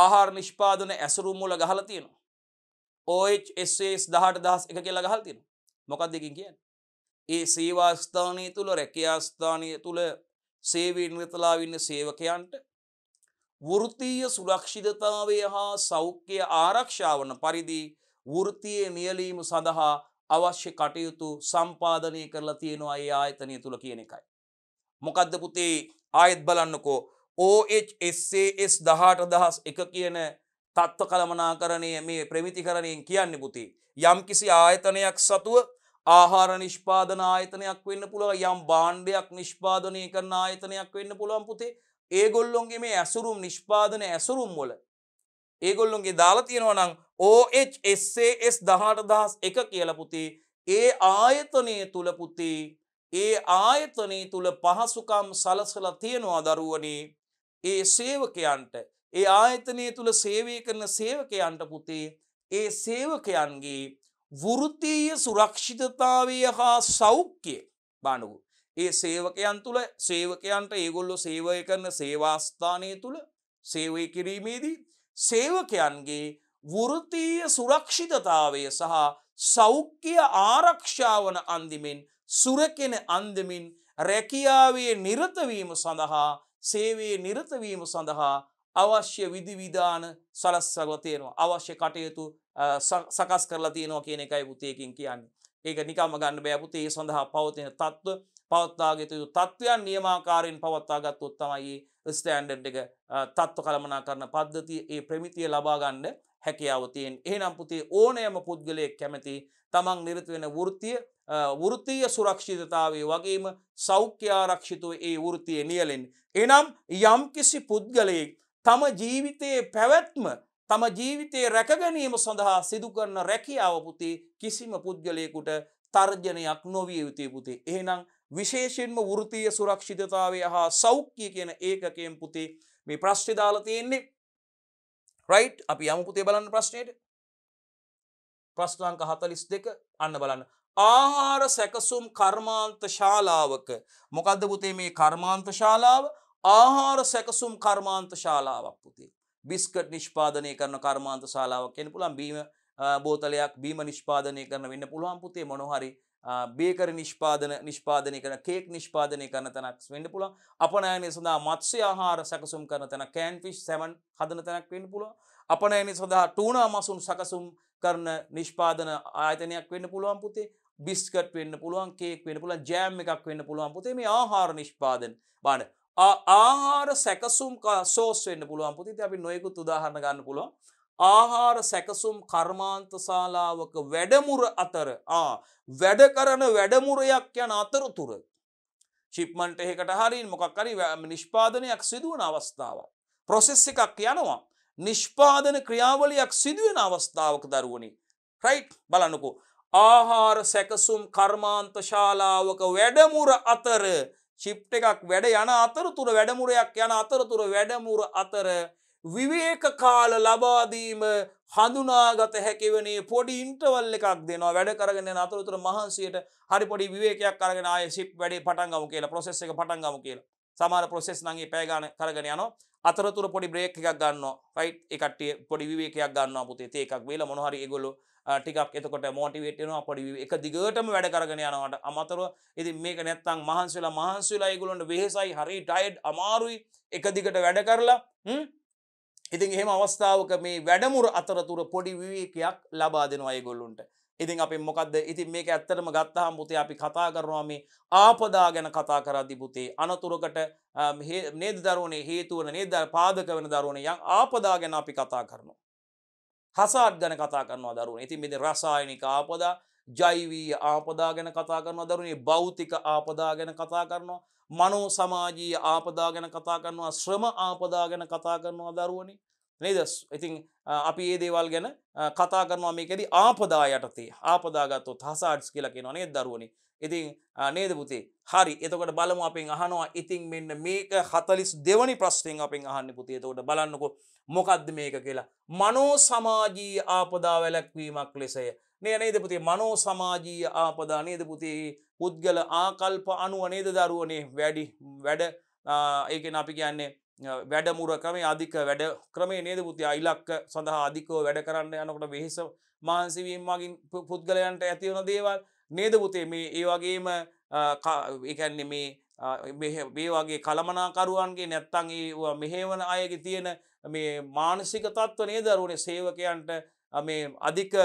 ආහාර නිෂ්පාදන ඇසරුම්මුල ගහල තියෙනවා ඕස් දහට දහස් එක කියලා ගහල් තියෙන මොකක් දෙකින් කියන්න ඒ සේවාස්ථානය තුළ රැකයාස්ථානය තුළ සේවීන් විතලාවින්න සේවකයන්ට වෘත්තීය සුරක්ෂිතතාවය හා සෞඛ්‍ය ආරක්ෂාවන පරිදි වෘතියේ මියලීම සඳහා අවශ්‍ය කටයුතු සම්පාධනය කරලා තියෙනවා ඒ ආයතනය තුළ කියන එකයි. මොකදද පුතේ ආයත් බලන්නකෝ OHSAS දහට දහස් එක කියන තත්ව කළමනා කරණය මේ ප්‍රමිති කරණයෙන් කියන්න පුති. යම් කිසි ආයතනයක් සතුව ආහාර නිෂ්පාදන ආයතනයක් වෙන්න පුළුව යම් බාණ්ඩයක් නිෂ්පාදනය කරන ආයතනයක් වෙන්න පුළුවන් පුතේ ඒගොල්ලොන්ගේ මේ ඇසුරුම් නිෂ්පාදන ඇසුරුම් වොල ඒගොල්ලොන්ගේ දාලා තියෙනවා නම් OHSAS දහට දහස් එක කියලපුතේ ඒ ආයතනය තුළපුතේ ඒ ආයතනය තුළ පහසුකම් සලසල තියෙනවා දරුවනේ ඒ සේවකයන්ට ඒ ආයතනය තුළ සේවය කරන සේවකයන්ට පුතේ ඒ සේවකයන්ගේ වෘතිය සුරක්ෂිතතාවය හා සෞඛ්‍ය බණුව ඒ සේවකයන් තුළ සේවකයන්ට ඒගොල්ලො සේවය කරන සේවාස්ථානය තුළ සේවය කිරීමේදී සේවකයන්ගේ වෘතීය සුරක්ෂිතතාවය සහ සෞඛ්‍ය ආරක්ෂාවන අන්දිමෙන් සුරකෙන අන්දමින් රැකියාවේ නිරතවීම සඳහා සේවේ නිරතවීම සඳහා අවශ්‍ය විධවිධාන සලස්සගතයනවා අවශ්‍ය කටයුතු සකස් කරලා තියනවා කියන එකයි පුතයකින් කියන්නේ ඒක නිකම ගන්න බෑපුතේ සඳහා පවතින තත්ත්ව පවත්තාගතයු තත්ත්වයන් නියමාකාරයෙන් පවත්තාගත් උත්තමයි ස්ටෑන්ඩඩ් එක තත්ව කළමනා කරන පද්ධති ඒ ප්‍රමිතිය ලබාගන්න හැකියාවතියෙන් ඒනම් පුතේ ඕනෑම පුද්ගලයෙක් කැමති තමන් නිරත වෙන වෘතිය වෘතිය සුරක්ෂිතතාවේ වගේම සෞඛ්‍යාරක්ෂිතුව ඒ වෘතිය නියලෙන්. එනම් යම්කිසි පුද්ගලයෙක් තම ජීවිතයේ පැවැත්ම තම ජීවිතයේ රැකගැනීම සඳහා සිදුකරන රැකියාව පුතේ කිසිම පුද්ගලයකුට තර්ජනයක් නොවිය යුතුය පුතේ. එහෙනම් විශේෂෙන්ම වෘතිය සුරක්ෂිතතාවය හා සෞඛ්‍ය කියන ඒකකයෙන් පුතේ මේ ප්‍රශ්ටි දාලා තියෙන්නේ රයි් අපි යමු පුතේ බලන්න ප්‍රශ්නයට ප්‍රශ්නාංක හතලිස් දෙක අන්න බලන්න ආහාර සැකසුම් කර්මාන්ත ශාලාවක මොකදද පුතේ මේ කර්මාන්ත ශාලාව ආහාර සැකසුම් කර්මාන්ත ශාලාවක් පුතේ බිස්කට් නිෂ්පාදනය කරන කර්මාන්ත ශාලාවක් කෙන පුළන් බීම බෝතලයක් බීම නිෂ්පාදනය කරන වෙන්න පුළුවන් පුතේ මොනොහරි බේකර නිෂ්පාදන නිෂ්පාදනය කන කේක් නිෂ්පාදනය කරන තැනක් වඩ පුළ අපනෑනේ සඳහා මත්ස්‍ය ආහාර සැකසුම් කරන තැන කෑන්ෆිස් සැමන් හදන තැනක් වඩ පුළ අපනෑනේ සඳහා ටූනා මසුන් සකසුම් කරන නිෂ්පාදන ආයතනයක් වෙන්න පුළුවන් පුතේ බිස්කට් වෙන්න පුළුවන් කේක් වෙන පුළුවන් ජෑම් එකක් වෙන්න පුළුවන් පුතේ මේ ආහාර නිෂ්පාදන බාන ආහාර සැකසුම් සෝස් වෙන්න පුළුවන් පුතිති අපි නොයකුත් උදාහරණ ගන්න පුළුවන් ආහාර සැකසුම් කර්මාන්තශාලාවක වැඩමුර අතර වැඩ කරන වැඩමුරයක් යන අතරතුර චිප්මන්ට එහෙකට හරින් මොකක්කරි නිෂ්පාදනයක් සිදුවන අවස්ථාව. ප්‍රොසෙස් එකක් යනවා නිෂ්පාදන ක්‍රියාවලයක් සිදුවෙන අවස්ථාවක දරුවනි. රයිට් බලනකු. ආහාර සැකසුම් කර්මාන්තශාලාවක වැඩමුර අතර චිප්ට එකක් වැඩ යන අතරතුර වැඩමුරයක් යන අතරතුර වැඩමුර අතර විවේක කාල ලබාදීම හඳුනාගත හැකිවනේ පොඩි ඉන්ටවල් එකක් දෙනවා වැඩ කරගෙන අතුරතුර මහන්සයට හරි පොඩි විවේකයක් කරගෙන සිප් වැඩේ පටන්ගම කියලා ප්‍රසෙස් එක පටන්ගම කියලා සමාර ප්‍රසෙස් නගේ පෑගන කරගෙන යන අතරතුර පොඩි බ්‍රේක් එකක් ගන්න ෆයි් එකට පොඩි විවේකයක් ගන්න පුතේ ඒකක් වේල මොහරි ගොලු ටිකක් එතකොට මෝටිවේටනවා පොඩි එක දිගටම වැඩ කරගෙන යනවට අමතර ඉති මේක නැත්තං මහන්සලා මහන්සුලා ඒගුලොන්ට වෙහෙසයි හරි ටයිඩ් අමාරුයි එක දිගට වැඩ කරලා ඉතින් එහෙම අවස්ථාවක මේ වැඩමුර අතරතුර පොඩි විවේකයක් ලබා දෙන අයගොල්ලුන්ට ඉතින් අපි මොකක්ද ඉතින් මේක ඇත්තටම ගත්තහම් පුතේ අපි කතා කරනවා මේ ආපදා ගැන කතා කරද්දි පුතේ අනතුරකට නේද දරුවනේ හේතු වන නේද පාදක වෙන දරුවනේ යම් ආපදා ගැන අපි කතා කරනවා හසාඩ් ගැන කතා කරනවා දරුවනේ ඉතින් මේ රසායනික ආපදා ජෛවී ආපදා ගැන කතා කරනවා දරුණේ භෞතික ආපදා ගැන කතා කරනවා මනෝ සමාජී ආපදා ගැන කතා කරනවා ශ්‍රම ආපදා ගැන කතා කරනවා දරුවනි නේද ඉතින් අපි ඒ දේවල් ගැන කතා කරනවා මේකෙදි ආපදා යටතේ ආපදාගත්තොත් හසාඩ්ස් කියලා කියනවා නේද දරුවනි ඉතින් නේද පුතේ හරි එතකොට බලමු අපෙන් අහනවා ඉතින් මෙන්න මේක 42 වෙනි ප්‍රශ්නෙන් අපෙන් අහන්න පුතේ එතකොට බලන්නකෝ මොකද්ද මේක කියලා මනෝ සමාජී ආපදා වැළැක්වීමක් ලෙසය නය නේද පුතේ මනෝ සමාජීය ආපදා නේද පුතේ පුද්ගල ආකල්ප අනුව නේද දරුවනේ වැඩි වැඩ ඒකෙන් අපි කියන්නේ වැඩමුරකමේ අධික වැඩ ක්‍රමේ නේද පුති අයිලක්ක සඳහා අධිකෝ වැඩ කරන්න යනකොට වෙහෙස මාන්සිවීම්මගින් පුද්ගලයන්ට ඇතිවන දේවල් නේද පුතේ මේ ඒවගේම එකන්නේ මේ බේවාගේ කළමනාකරුවන්ගේ නැත්තන් ඒ මෙහේවන අයගේ තියෙන මේ මානසික තත්ව නේදරුණේ සේවකයන්ට මේ අධික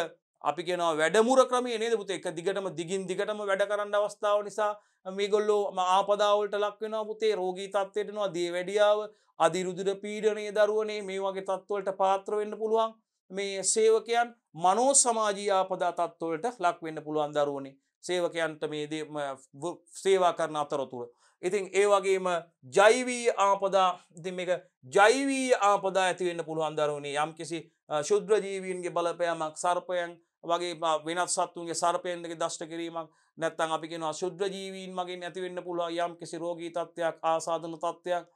අපි කියෙන වැඩමුර ක්‍රමේ නේද පුතේ එක දිගටම දිගින් දිගටම වැඩ කරන්න අවස්ථාව නිසා මේගොල්ලෝ ආපදාවලට ලක්වෙන පුතේ රෝගී තත්වයටනවා දේ වැඩියාව අධිරුදුර පීඩනය දරුවනේ මේ වගේ තත්වලට පාත්‍රවෙන්න පුළුවන් මේ සේවකයන් මනෝ සමාජී ආපදා තත්වලට ලක් වෙන්න පුළුවන් දරුවනේ සේවකයන්ට මේ සේවා කරන අතරතුර. ඉතින් ඒ වගේම ජයිවී ආපදා දෙක ජයිවී ආපදා ඇතිවෙන්න පුළුවන්දරුණේ යම් කිසි ශුද්‍රජීවීන්ගේ බලපෑමක් සර්පයන් වගේ වෙනත් සත්තුන්ගේ සර්පයෙන්දගේ දෂ්ට කිරීමක් නැත්තන් අපිෙන ශුද්‍ර ජීවීන් මගේ නැතිවෙන්න පුළුව යම් කිසි රෝගී තත්ත්වයක් ආසාධන තත්ත්වයක්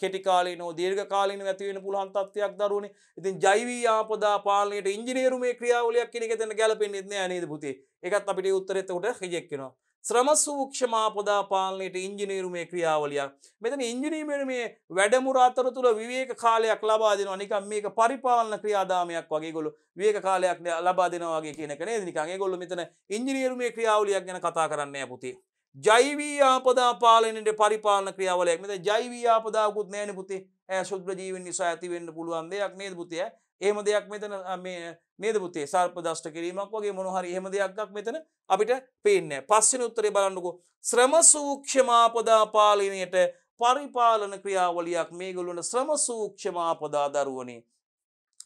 කෙටිකාලේ නෝ දීර්ඝ කාලීන ඇතිවෙන පුළහන් තත්වයක් දරුණේ ඉතින් ජයිවී ආපදා පාලනයට ඉංජිනේරුමේ ක්‍රියාවලයක් කෙනෙ තැන ගැලපෙන්ෙත්න නේද පුතේ එකත් අපිට උත්තරෙත්තකොට හෙජෙක්කෙනවා. ශ්‍රම සූක්ෂමාපදා පාලනයට ඉංජිනීරුමේ ක්‍රියාවලියක් මෙතන ඉංජිනීමේ වැඩමුරාතර තුළ විවේක කාලයක් ලබා දෙනවා නික මේක පරිපාලන ක්‍රියාදාමයක් වගේගොලු වේක කාලයක් ලබා දෙනවාගේ කියනකනේ නිකගේ ගොල්ල මෙතන ඉංජිනීරුමේ ක්‍රියාවලියක් ගැන කතා කරන්නේ පුති. ජයිවී ආපදා පාලනට පරිපාලන ක්‍රියාවලයක් මෙත ජයිවී ආපදාකුත් නෑන පුති ඇ ශුද්‍ර ජීවන් නිසා ඇතිවෙන්න පුළුවන් දෙයක් නේද පුතිය ඒම දෙයක් මෙතන නේද පුතේ සර්ප දෂ්ට කිරීමක් වගේ මොනොහරි හෙම දෙයක්ක් මෙතන අපිට පේන්න පස්සෙන උත්තරේ බලන්නකු ශ්‍රම සූක්ෂමාපදා පාලනයට පරිපාලන ක්‍රියාවලියක් මේගොලුන ශ්‍රම සූක්ෂමාපදා දරුවනේ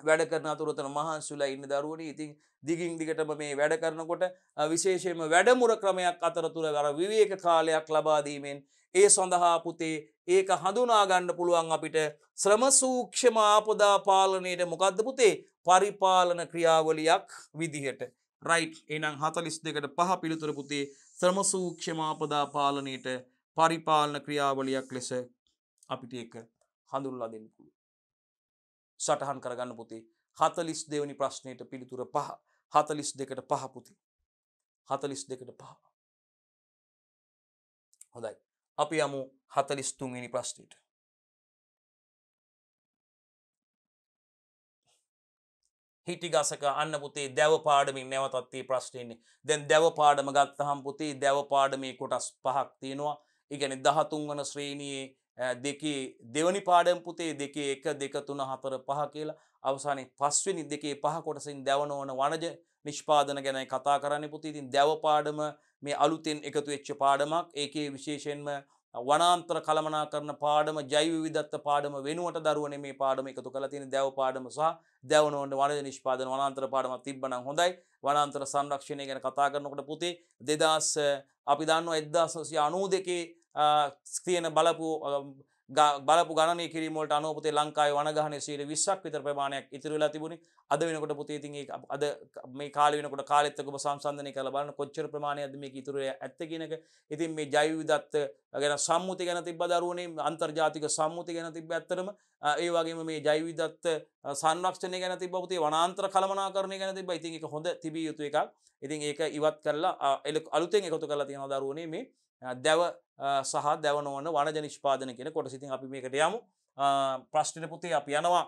වැඩ කරන අතුරතන මහන්සුලා ඉන්න දරුවන ඉතින් දිගින් දිගටම මේ වැඩ කරනකොට විශේෂයෙන්ම වැඩමුර ක්‍රමයක් අතරතුර වර විවේක කාලයක් ලබාදීමෙන් ඒ සඳහා පුතේ ඒක හඳුනාගන්න පුළුවන් අපිට ශ්‍රමසූක්ෂම ආපදා පාලනයට මොකක්ද පුතේ පරිපාලන ක්‍රියාවලියක් විදිහට. රයි් එනම් හතලිස් දෙකට පහ පිළිතුර පුතේ ශ්‍රමසූක්ෂම ආපදා පාලනයට පරිපාලන ක්‍රියාවලියක් ලෙස අපිට එක හඳුල්ලා දෙන්න පුළුව. සටහන් කරගන්න පුතේ හතලිස් දෙවනි ප්‍රශ්නයට පිළිතුර පහ හතලිස් දෙකට පහපුති. හතලිස් දෙකට පහ. හොඳයි. අපි යමු හතලිස්තුන්ගනි ප්‍රශ්නයට හිටිගසක අන්න පුතේ දැව පාඩමින් නැවතත්තේ ප්‍රශ්නයන්නේ දැන් දැව පාඩම ගත්තහම් පුතේ දැව පාඩමේ කොටස් පහක් තියෙනවා ඉගැන දහතුන්වන ශ්‍රේණයේ දෙකේ දෙවනි පාඩම් පුතේ දෙකේ එක දෙක තුන හතර පහ කියලා අවසානය පස්වනි දෙකේ පහ කොටසින් දැවනවන වනජ නිෂ්පාදන ගැනයි කතා කරන්න පුති ඉතින් දැව පාඩම මේ අලුතෙන් එකතු වෙච්ච පාඩමක් ඒකේ විශේෂයෙන්ම වනාන්තර කළමනා කරන පාඩම ජෛවවිදත්ත පාඩම වෙනුවට දරුවන මේ පාඩම එකතු කළ තියෙන දැව පාඩම සහ දැවනොන්ට වනද නිෂ්පාදන වනාන්තර පාඩමක් තිබ්බනම් හොඳයි වනාන්තර සංරක්ෂණය ගැන කතා කරනකොට පුතේ දෙදස් අපි දන්නවා එදදාසසිය අනූ දෙකේ තියෙන බලපු බලපු ගණන කිරීමට අනෝපතේ ලංකායි වනගහන සීර විශක් විතර ප්‍රමාණයක් ඉතිරවෙලා තිබුණි අද වෙනකොට පුතේතින් අද මේ කාලනකට කාලෙත්තකම සංසන්ධනය කළ බලන කොච්චර ප්‍රමාණයද මේ ඉතුරය ඇත්තගෙනක ඉතින් මේ ජයවිදත්ත ගැන සම්මුති ගැන තිබ දරුවනේ අන්තර්ජාතික සම්මුති ගැන තිබ ඇත්තරම ඒ වගේම මේ ජයවිදත්ත සංරක්ෂණය ගැන තිබවතේ වනාන්ත්‍ර කළමනාකරණය ගැන තිබ ඉතින් එක හොඳ තිබිය යුතු එකක් ඉතින් ඒක ඉවත් කරලා එල අලුතෙන් එකතු කරලා තියෙන දරුවනේ මේ දැව සහ දැවනවන වනජ නිෂ්පාදන කියෙන කොට සිතින් අපි මේකට යමු ප්‍රශ්නට පුතේ අප යනවා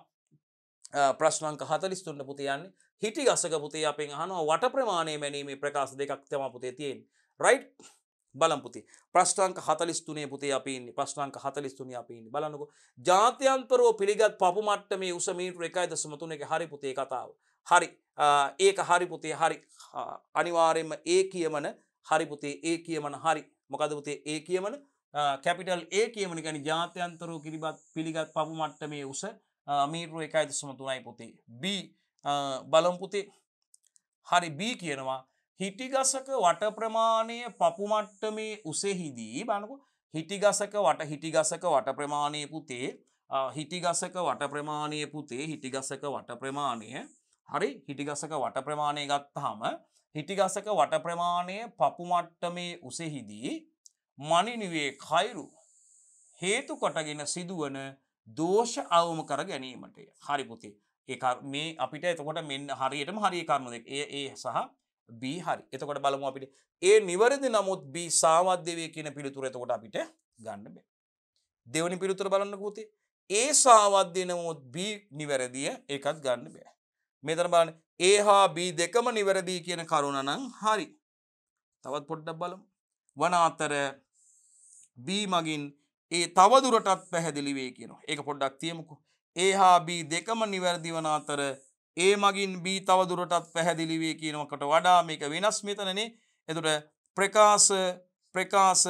ප්‍රශ්නංක හතලිස් තුන්න පුතියන්නේ හිටි ගසක පුතේ අපෙන් හනවා වට ප්‍රමාණය මැනීමේ ප්‍රකාශ දෙකක් තම පුතේ තියෙන් රයි් බලපුති ප්‍රශ්ටංක හතලිස්තුනේ පුතේ අපින් ප්‍රශ්නංක හතලිස්තුනය අපින් බලනකු ජාත්‍යන්තරෝ පිළිගත් පපු මට්ට මේ උසමීට එකයි දසමතුන එක හරි පුතේ කතාව හරි ඒක හරි පුතේ හරි අනිවාරෙන්ම ඒ කියමන හරිපුතේ ඒ කියමන හරි මොකද උතේ ඒ කියමන කැපිටල් ඒ කියමන ගැන ජාත්‍යන්තරෝ කිරිබත් පිළිගත් පපු මට්ට මේ උස මීරුව එකයි දෙසම තුනයි පොතේ B බලම්පුතේ හරි B කියනවා හිටිගසක වට ප්‍රමාණය පපු මට්ටමේ උසෙහිදී බලකු හිටිගසක වට හිටිගසක වට ප්‍රමාණය පුතේ හිටිගසක වට ප්‍රමාණය පුතේ හිටිගසක වට ප්‍රමාණය හරි හිටිගසක වට ප්‍රමාණය ගත්තහම හිටිගසක වට ප්‍රමාණය පපු මට්ටමේ උසෙහිදී මනිනිවේ කයිරු හේතු කොටගෙන සිදුවන දෝෂ අවම කර ගැනීමට හරිපුති ඒ මේ අපිට එතකොට මෙන්න හරියටම හරි කරනු දෙක් ඒ ඒ සහ බී හරි එතකොට බලමු අපිට ඒ නිවැරදි නමුත් බී සාවද්‍යවය කියන පිළිතුර එතකොට අපිට ගන්න බෑ දෙවනි පිළිතුර බලන්න කූති ඒ සාවද්‍ය නමුත් බී නිවැරදිය එකත් ගන්න බෑ මෙතර බලන්න ඒ හා බී දෙකම නිවැරදී කියන කරුණනං හරි තවත් පොඩ්ඩක් බලමු වනාතර බී මගින් ඒ තවදුරටත් පැහැදිලිවේ කියනවා ඒක පොඩ්ඩක් තියමුකු ඒ හා බී දෙකම නිවැරදි වන අතර ඒ මගින් බී තවදුරටත් පැහැදිලිවේ කියනවකට වඩා මේක වෙනස් මෙතනනේ එතුට ප්‍රකාශ ප්‍රකාශ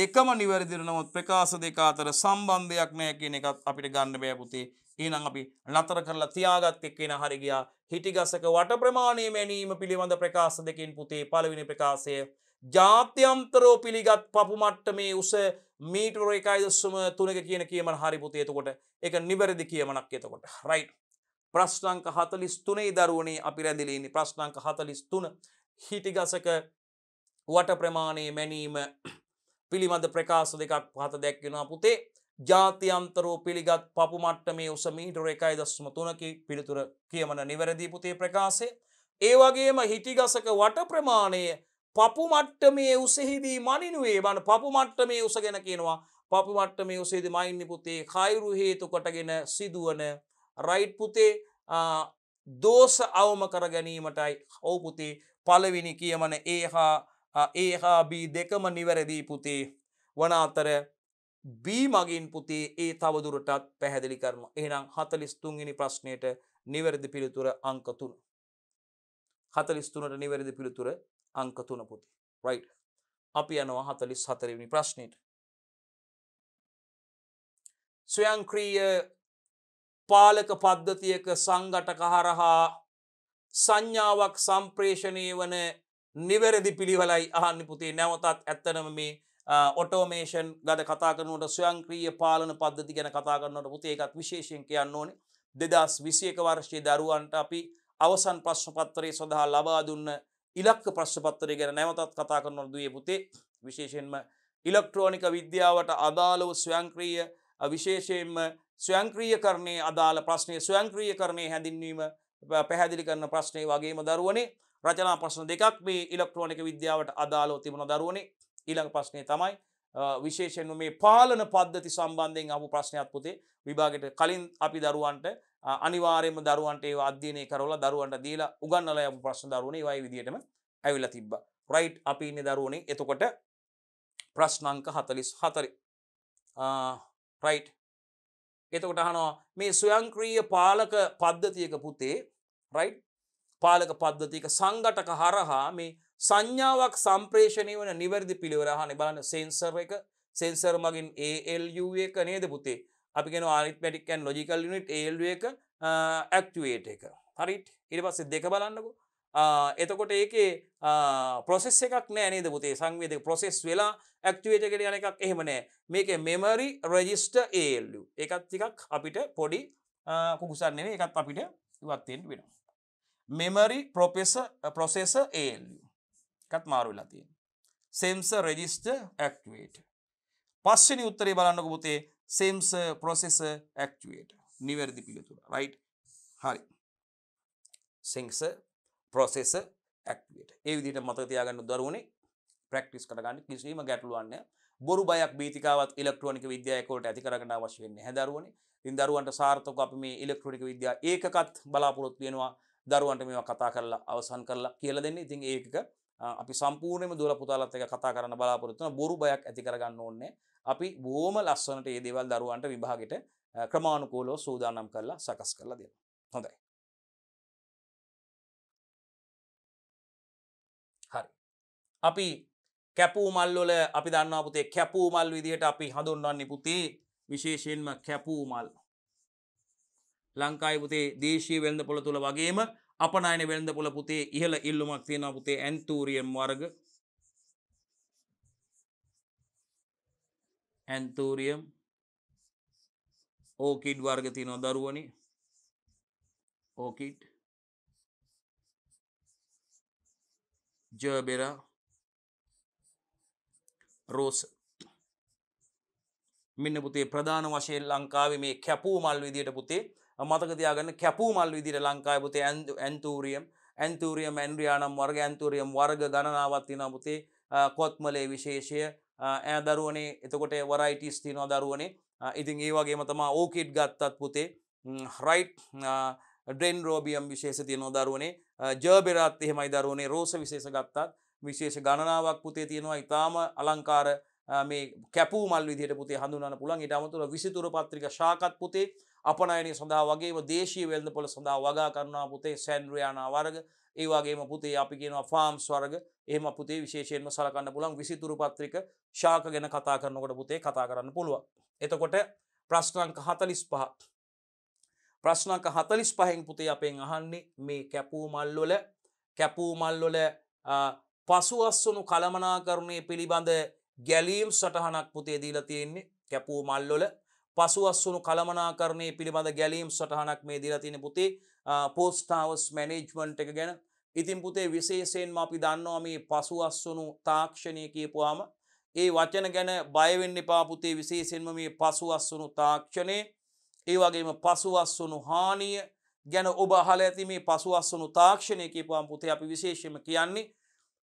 දෙකම නිවැරදිරනමුත් ප්‍රකාශ දෙක අතර සම්බන්ධයක් නෑ කියන එකත් අපිට ගන්න බෑපුතේ ඒනං අපි නතර කරලා තියාගත් එක්කෙන හරිගියා හිටිගසක වට ප්‍රමාණය මැනීම පිළිබඳ ප්‍රකාශ දෙකින් පුතේ පලවිනි ප්‍රකාශය ජාත්‍යන්තරෝ පිළිගත් පපු මට්ටමේ උස මීටර එකයි දස්සම තුනක කියන කියමන හරිපුතේතකොට එක නිවැරදි කියමනක් එතකොට රයිට්. ප්‍රශ්නංක හතලිස් තුනේ දරුවනේ අපි රැදිලීනි ප්‍රශ්නංක හතලිස් තුන හිටිගසක වට ප්‍රමාණය මැනීම පිළිබඳ ප්‍රකාශ දෙකක් පහත දැක්වෙනවා පුතේ ජාතියන්තරෝ පිළිගත් පපු මට්ටමේ උස මීටර එකයි දස්ම තුනකි පිළිතුර කියමන නිවැරදිීපුතේ ප්‍රකාශය. ඒවගේම හිටිගසක වට ප්‍රමාණය පපු මට්ටමේ උසෙහිදී මනිනුවේ බන පපු මට්ටමේ උසගෙන කියනවා පපු මට්ටමේ උසේද මයින්නිපුතේ කයිරු හේතු කොටගෙන සිදුවන රයිට් පුතේ දෝස අවම කර ගැනීමටයි ඔවුපුතේ පලවිනි කියමන ඒහා ඒහා බී දෙකම නිවැරදී පුතේ වන අතර B මගින් පුතේ ඒ තවදුරටත් පැහැදිලි කරම එහෙනම් හතලිස්තුන්ගනි ප්‍රශ්නයට නිවැරදි පිළිතුර අංකතුන්. හතලිස්තුනට නිවැරදි පිළිතුර අංකතුන පුති. රයි්. අපි යනවා හතලිස් හතරවනි ප්‍රශ්නයට. ස්වයංක්‍රීය පාලක පද්ධතියක සංගටක හරහා සංඥාවක් සම්ප්‍රේෂණය වන නිවැරදි පිළිවලයි අහන්න පුතේ නැවතත් ඇත්තනම මේ ඔටෝමේෂන් ගද කතා කරනට ස්වයංක්‍රීය පාලන පද්ධති ගැන කතා කරන්නට පුතේකත් විශේෂයෙන් කියන්න ඕන දෙදස් විසියක වර්ෂයේ දරුවන්ට අපි අවසන් ප්‍රශ්නපත්තරය සඳහා ලබා දුන්න ඉලක්ක ප්‍රශ්නපත්තරය ගැන නැවතත් කතා කරනොට දුවේ පුතේ විශේෂෙන්ම ඉලෙක්ට්‍රෝනික විද්‍යාවට අදාළව ස්වයංක්‍රීය විශේෂයෙන්ම ස්වයංක්‍රිය කරණය අදාළ ප්‍රශ්නය ස්වයංක්‍රිය කරණය හැඳින්වීම පැහැදිලි කරන ප්‍රශ්නය වගේම දරුවනේ රචනා ප්‍රශ්න දෙකක් මේ ඉලෙක්ට්‍රෝනික විද්‍යාවට අදාළෝ තිබුණ දරුවනේ ඊළඟ ප්‍රශ්නය තමයි විශේෂෙන් මේ පාලන පද්ධති සම්බන්ධයෙන් අපපු ප්‍රශ්නයක් පුතේ විභාගට කලින් අපි දරුවන්ට අනිවාරයම දරුවන්ට ඒ අධ්‍යනය කරල දරුවන්ට දීලා උගන්නල අප ප්‍රශ්න දරුවනේ වයි විදිටම ඇවිල තිබ්බ රයි් අපි ඉන්න දරුවනේ එතකොට ප්‍රශ්නංක හතලිස් හතරි රයි් එතකොට හනවා මේ ස්වයංක්‍රීය පාලක පද්ධතියක පුතේ රයි් පාලක පද්ධතික සංගටක හරහා මේ සංඥාවක් සම්ප්‍රේෂණය වන නිවැරදි පිළිවරහන බලන්න සෙන්සර් එක සෙන්සර් මගින් ALU එක නේද පුතේ අපිගෙන ආරිත්මටික්කන් ලොජිකල් නිට ඒල් එක ඇක්ටුවේට එක හරිට ඉරි පස්සේ දෙක බලන්නකු එතකොට ඒකේ පොසෙස් එකක් නෑනේද පුතේ සංවේදක පොසෙස් වෙලා ඇක්ටවේටකට යන එකක් එහෙමනෑ මේක මෙමරි රජිස්ට ඒල්ලු එකත් තිකක් අපිට පොඩි කුකුසන්නේ එකත් අපිට ඉවත්තෙන් වෙනවා මෙමරි පොපෙස පොසෙස ඒල්ලු එකත් මාරු වෙලා තියෙන සෙම්ස රෙජිස්ට ඇක්ටවේට පස්සනි උත්තරේ බලන්නක පුතේ සෙම්ස පොසෙස ඇක්ටවේට නිවැරදි පිළිතුර රයි් හරි සෙංස පොසෙස ඇක්ට ඒ විදිට මතතියාගන්න දරුවනේ ප්‍රක්ටිස් කරගන්න කිසිීම ගැටලුවන්න බොරු බයක් බීතිකාවත් ඉලෙක්ට්‍රෝනික විද්‍යායකොට ඇතිකරගන්න අවශ්‍යවෙන්න හැදරුවනේ ඉන් දරුවන්ට සාර්ථක අප මේ ඉලෙක්ට්‍රොනික විද්‍යා ඒකත් බලාපොරොත් වෙනවා දරුවන්ට මේ කතා කරලා අවසන් කරලා කියල දෙන්න ඉතින් ඒක අපි සම්පූර්ණයම දුවල පුතාලත් එක කතා කරන්න බලාපොරොත්තුන බොරු බයක් ඇති කරගන්න ඕන්නේ අපි බෝම ලස්සනට ඒ දේවල් දරුවන්ට විභාගට ක්‍රමාණුකූලෝ සූදානම් කරලා සකස් කරලා දෙන්න හොඳයි හරි අපි කැපූ මල්ලොල අපි දන්නවා පුතේ කැපූ මල් විදිහට අපි හඳුන්වන්නේ පුතේ විශේෂයෙන්ම කැපූ මල්ලා ලංකායි පුතේ දේශී වෙළඳ පොළ තුළ වගේම අපනයන වෙළඳ පොළ පුතේ ඉහළ ඉල්ලුමක් තියෙනවා පුතේ ඇන්තූරියම් වර්ග ඇන්තූරියම් ඕකිඩ් වර්ග තියෙනවා දරුවනි ඕකිඩ් ජර්බෙරා රෝස මෙන්න පුතේ ප්‍රධාන වශයෙන් ලංකාවේ මේ කැපූ මල් විදියට පුතේ මතකතියාගන්න කැපූ මල් විදිර ලංකායි පුතේ ඇන්තූරියම් ඇන්තූරියම් ඇන්ඩ්‍රියානම් වර්ග ඇන්තූරියම් වර්ග ගණනාවත්තින පුතේ කොත්මලේ විශේෂය ඇ දරුවනේ එතකොට වරයිටස් තිනවා දරුවනේ ඉතින් ඒ වගේ මතමා ඕකිට් ගත්තත් පුතේ හරයිට් ඩෙන් රෝබියම් විශේෂ තියනෝ දරුවනේ ජර්බෙරත් එහෙමයි දරුවනේ රෝස විශේෂ ගත්තත් විශේෂ ගණනාවක් පුතේ තියෙනවා ඉතාම අලංකාර මේ කැපූ මල් විදිට පුතේ හඳුනන්න පුළන් ඉටමතුර විසිතුර පත්‍රික ශාකත් පුතේ අපනයනය සඳහා වගේම දේශී වෙල්ද පොළ සඳහා වගා කරනවා පුතේ සැන්ඩ්‍රයානා වර්ග ඒවාගේම පුතේ අපි කියෙනවා ෆාම් ස්වර්ග ඒම පුතේ විශේෂයෙන්ම සලකන්න පුළන් විසිතුරු පත්‍රික ශාක ගැන කතා කරනකොට පුතේ කතා කරන්න පුළුව. එතකොට ප්‍රශ්නංක හතලිස් පහත්. ප්‍රශ්නක හතලිස් පහෙන් පුතේ අපෙන් අහන්නේ මේ කැපූමල්ලොල කැපූමල්ලොල පසුවස්සුණු කළමනා කරුණේ පිළිබඳ ගැලීම් සටහනක් පුතේ දීල තියෙන්නේ කැපූමල්ලොල පසුවස්සුණු කළමනාකරණය පිළිබඳ ගැලීම් සටහනක් මේ දිරතින පුතේ පෝස්ටාවස් මැනේජ්මන්ට් එක ගැන ඉතින් පුතේ විශේෂයෙන්ම අපි දන්නවා මේ පසුවස්සුණු තාක්ෂණය කියපුවාම ඒ වචන ගැන බයවෙන්න පාපුතේ විශේෂෙන්ම මේ පසුවස්සුණු තාක්ෂණය ඒ වගේම පසුවස්සුණු හානිය ගැන ඔබ අහල ඇති මේ පසුවස්සුණු තාක්ෂණය කියපුවාම් පුතේ අපි විශේෂම කියන්නේ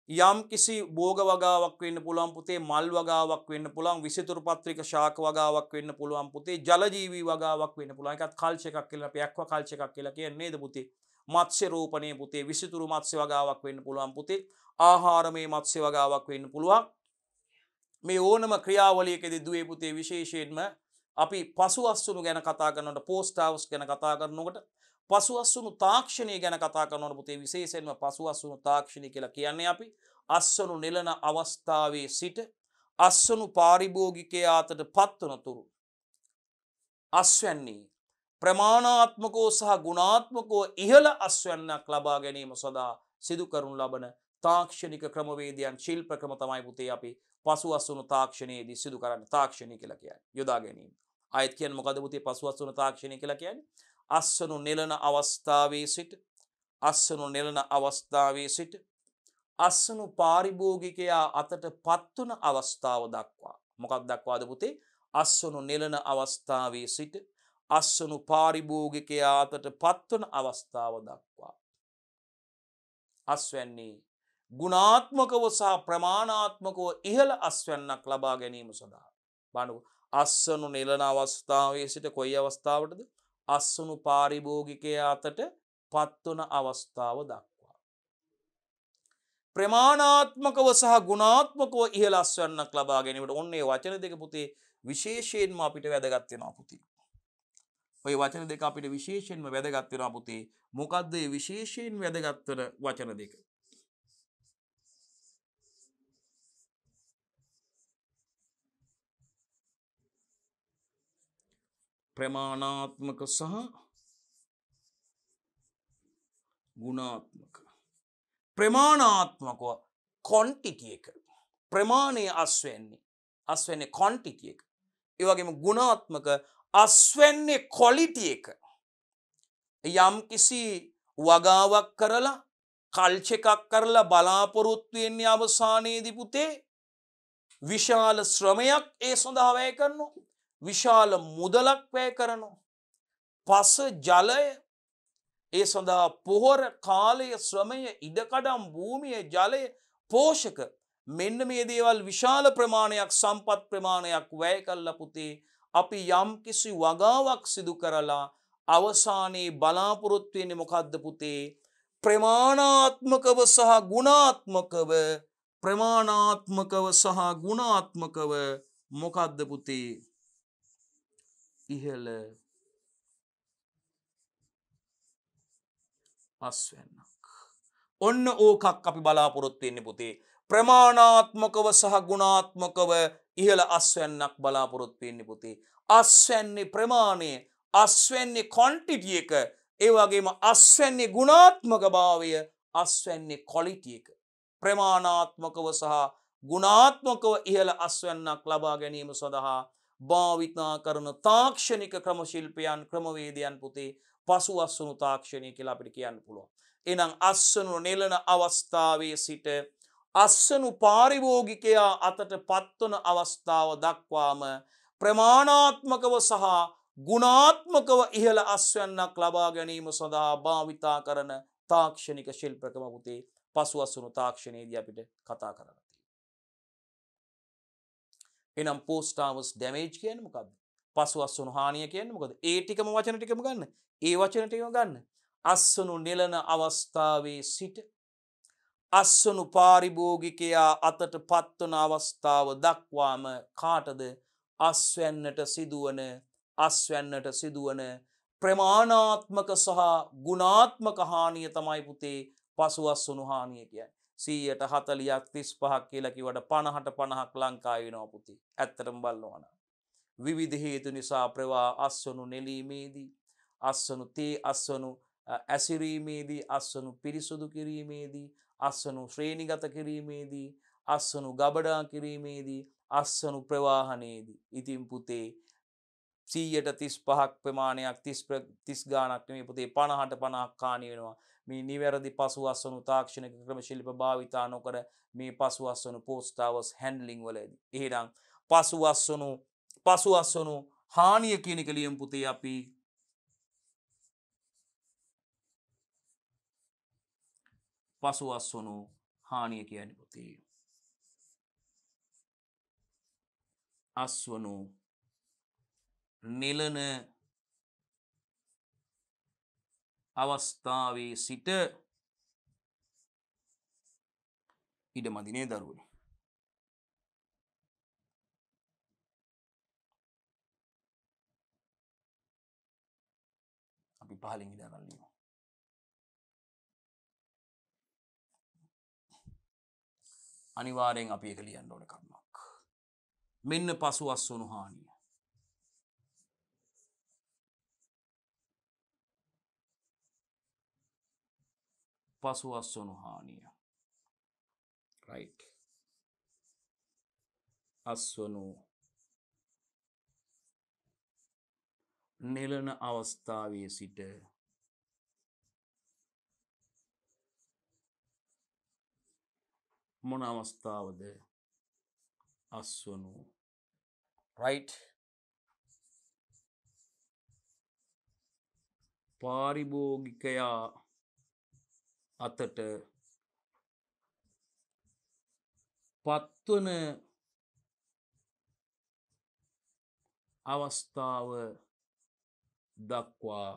යම් කිසි බෝග වගාවක් වෙන්න පුළුවන් පුතේ මල් වගාවක් වෙන්න පුළුවන් විසිතුරු පත්‍රික ශාක වගාවක් වෙන්න පුළුවන් පුතේ ජලජීවී වගාවක් වෙන්න පුළුවන් එකත් කල්ච එකක් කියලා අපි ඇක්වා කල්ච එකක් කියලා කියන්නේ නේද පුතේ මත්ස්‍ය රූපණේ පුතේ විසිතුරු මත්ස්‍ය වගාවක් වෙන්න පුළුවන් පුතේ ආහාරමේ මත්ස්‍ය වගාවක් වෙන්න පුළුවන් මේ ඕනම ක්‍රියාවලියකදී දුවේ පුතේ විශේෂයෙන්ම අපි පසු අස්සුණු ගැන කතා කරනට පෝස්ටාවස් ගැන කතා කරනකට පසු අස්සුණු තාක්ෂණය ගැන කතා කරනවට පුතේ විශේෂෙන්ම පසු අස්සුණු තාක්ෂණය කියලා කියන්නේ අපි අස්සනු නෙලන අවස්ථාවේ සිට අස්සනු පාරිභෝගිකයාතට පත්වනතුරු. අස්වැන්නේ ප්‍රමාණාත්මකෝ සහ ගුණාත්මකෝ ඉහළ අස්වැන්නක් ලබා ගැනීම සොදා සිදුකරුන් ලබන තාක්ෂණික ක්‍රමවේදයන් ශිල්ප ක්‍රම තමයි පුතේ අපි පසු අස්සුණු තාක්ෂණයේදී සිදු කරන්න තාක්ෂණය කියලා කියන්න යොදා ගැනීම අයත් කියන් මොකද පුතේ පසු අස්සුණු තාක්ෂණය කියලා කියන්නේ අස්සනු නෙලන අවස්ථාවේ සිට අස්සනු නෙලන අවස්ථාවේ සිට අස්සනු පාරිභෝගිකයා අතට පත්වන අවස්ථාව දක්වා මොකක් දක්වාද පුතේ අස්සනු නෙලන අවස්ථාවේ සිට අස්සනු පාරිභෝගිකයා අතට පත්වන අවස්ථාව දක්වා. අස්වැන්නේ ගුණාත්මකව සහ ප්‍රමාණාත්මකව ඉහළ අස්වැන්නක් ලබා ගැනීම සඳහා. බණු අස්සනු නිලන අවස්ථාවේ සිට කොයි අවස්ථාවටද අස්සුණු පාරිභෝගිකය අතට පත්වන අවස්ථාව දක්වා. ප්‍රමාණාත්මකව සහ ගුණාත්මකව ඉහල අස්වන්නක් ලබා ගැනීමට ඔන්නේ වචන දෙක පුතේ විශේෂයෙන්ම අපිට වැදගත්වෙනවා පුති. ඔය වචන දෙක අපිට විශේෂයෙන්ම වැදගත්වෙනවා පුතේ මොකක්දේ විශේෂයෙන් වැදගත්වන වචන දෙක. ප්‍රමාණාත්මක සහ ගුණාත්මක ප්‍රමාණාත්මකව කොන්ටිටි එක ප්‍රමාණය අස්වවෙන්නේ අස්වන්නේ කොන්ටිටි එක ඒවගේම ගුණාත්මක අස්වන්නේ කොලිටි එක යම් කිසි වගාවක් කරලා කල්ච එකක් කරලා බලාපොරොත්තුවෙන්නේ අවසානයේදිපුතේ විශාල ශ්‍රමයක් ඒ සොඳහාවය කරනවා විශාල මුදලක් වැය කරනවා. පස ජලය ඒ සඳහා පොහොර කාලය ශ්‍රමය ඉඩකඩම් භූමිය ජලය පෝෂක මෙන්න මේ දේවල් විශාල ප්‍රමාණයක් සම්පත් ප්‍රමාණයක් වැය කල්ල පුතේ අපි යම් කිසි වගාවක් සිදු කරලා අවසානයේ බලාපොරොත්වයන්නේ මොකක්ද පුතේ ප්‍රමාණාත්මකව සහ ගුණාත්මකව ප්‍රමාණාත්මකව සහ ගුණාත්මකව මොකක්ද පුතේ ඉහළ පස්වන්නක් ඔන්න ඕකක් අපි බලාපොරොත්තුවෙන්නේ පුතේ ප්‍රමාණාත්මකව සහ ගුණාත්මකව ඉහළ අස්වැන්නක් බලාපොරොත්තුවෙන්නේ පුතේ අස්වැන්නේ ප්‍රමාණය අස්වැන්නේ කොන්ටිටිය එක ඒවගේම අස්වැන්නේ ගුණාත්මක භාවය අස්වැන්නේ කොලිටිය එක ප්‍රමාණාත්මකව සහ ගුණාත්මකව ඉහළ අස්වැන්නක් ලබා ගැනීම සඳහා භාවිතා කරන තාක්ෂණික ක්‍රමශිල්පයන් ක්‍රමවේදයන් පුතේ පසු අස්සුණු තාක්ෂණය කියලා අපිට කියන්න පුළුවන්. එනම් අස්සනු නෙලන අවස්ථාවේ සිට අස්සනු පාරිභෝගිකයා අතට පත්වන අවස්ථාව දක්වාම ප්‍රමාණාත්මකව සහ ගුණාත්මකව ඉහළ අස්වන්නක් ලබා ගැනීම සඳහා භාවිතා කරන තාක්ෂණික ශිල්ප්‍රකම පුතේ පසු අස්සුණු තාක්ෂණයේදී අපිට කතා කරන. එනම් පෝස්ටාවස් ඩැමේජ් කියන්න මොකක්ද පසු අස්සුනු හානිය කියන්න මොකද ඒටිකම වචනටිකම ගන්න ඒ වචනටම ගන්න අස්සනු නෙලන අවස්ථාවේ සිට අස්සනු පාරිභෝගිකයා අතට පත්වන අවස්ථාව දක්වාම කාටද අස්වැන්නට සිදුවන අස්වැන්නට සිදුවන ප්‍රමාණාත්මක සහ ගුණාත්මක හානිය තමයි පුතේ පසුවස්සුනු හානිය කියන්න සීයට හතලියක් තිස් පහක් කියලකිවට පණහට පණහක් ලංකායිනෝපුති ඇත්තරම් බල්ලවන. විවිධහේතු නිසා ප්‍රවා අස්වනු නෙලීමේදී අස්වනු තේ අස්වනු ඇසිරීමේදී අස්වනු පිරිසුදු කිරීමේදී අස්වනු ශ්‍රේණිගත කිරීමේදී අස්වනු ගබඩා කිරීමේදී අස්වනු ප්‍රවාහනයේදී ඉතින් පුතේ සීයට තිස් පහක් ප්‍රමාණයක් තිස් ගානක් මේ පුතේ පණහට පණක් කාණය වෙනවා මේ නිවැරදි පසු අස්වනු තාක්ෂණක ක්‍රම ශිල්ප භාවිතා නොකර මේ පසු අස්වනු පෝස්ථාවස් හැන්ඩලිං වලද. එහෙනම් පසු අස්වනු පසු අස්වනු හානිය කියනක ලියම් පුතේ අපි පසු අස්වනු හානිය කියන පුතේ. අස්වනු නෙලන අවස්ථාවේ සිට ඉඩ මදිනේ දරුවනි. අපි පහලින් ඉදාගල්ලීම. අනිවාරයෙන් අපි එක ලියන්න ඕන කරමක්. මෙන්න පසු අස්වනු හානිය. පසුවස්සනු හානිය රයි අස්වනු නෙලන අවස්ථාවේ සිට මොන අවස්ථාවද අස්වනු රයි් පාරිභෝගිකයා අතට පත්වන අවස්ථාව දක්වා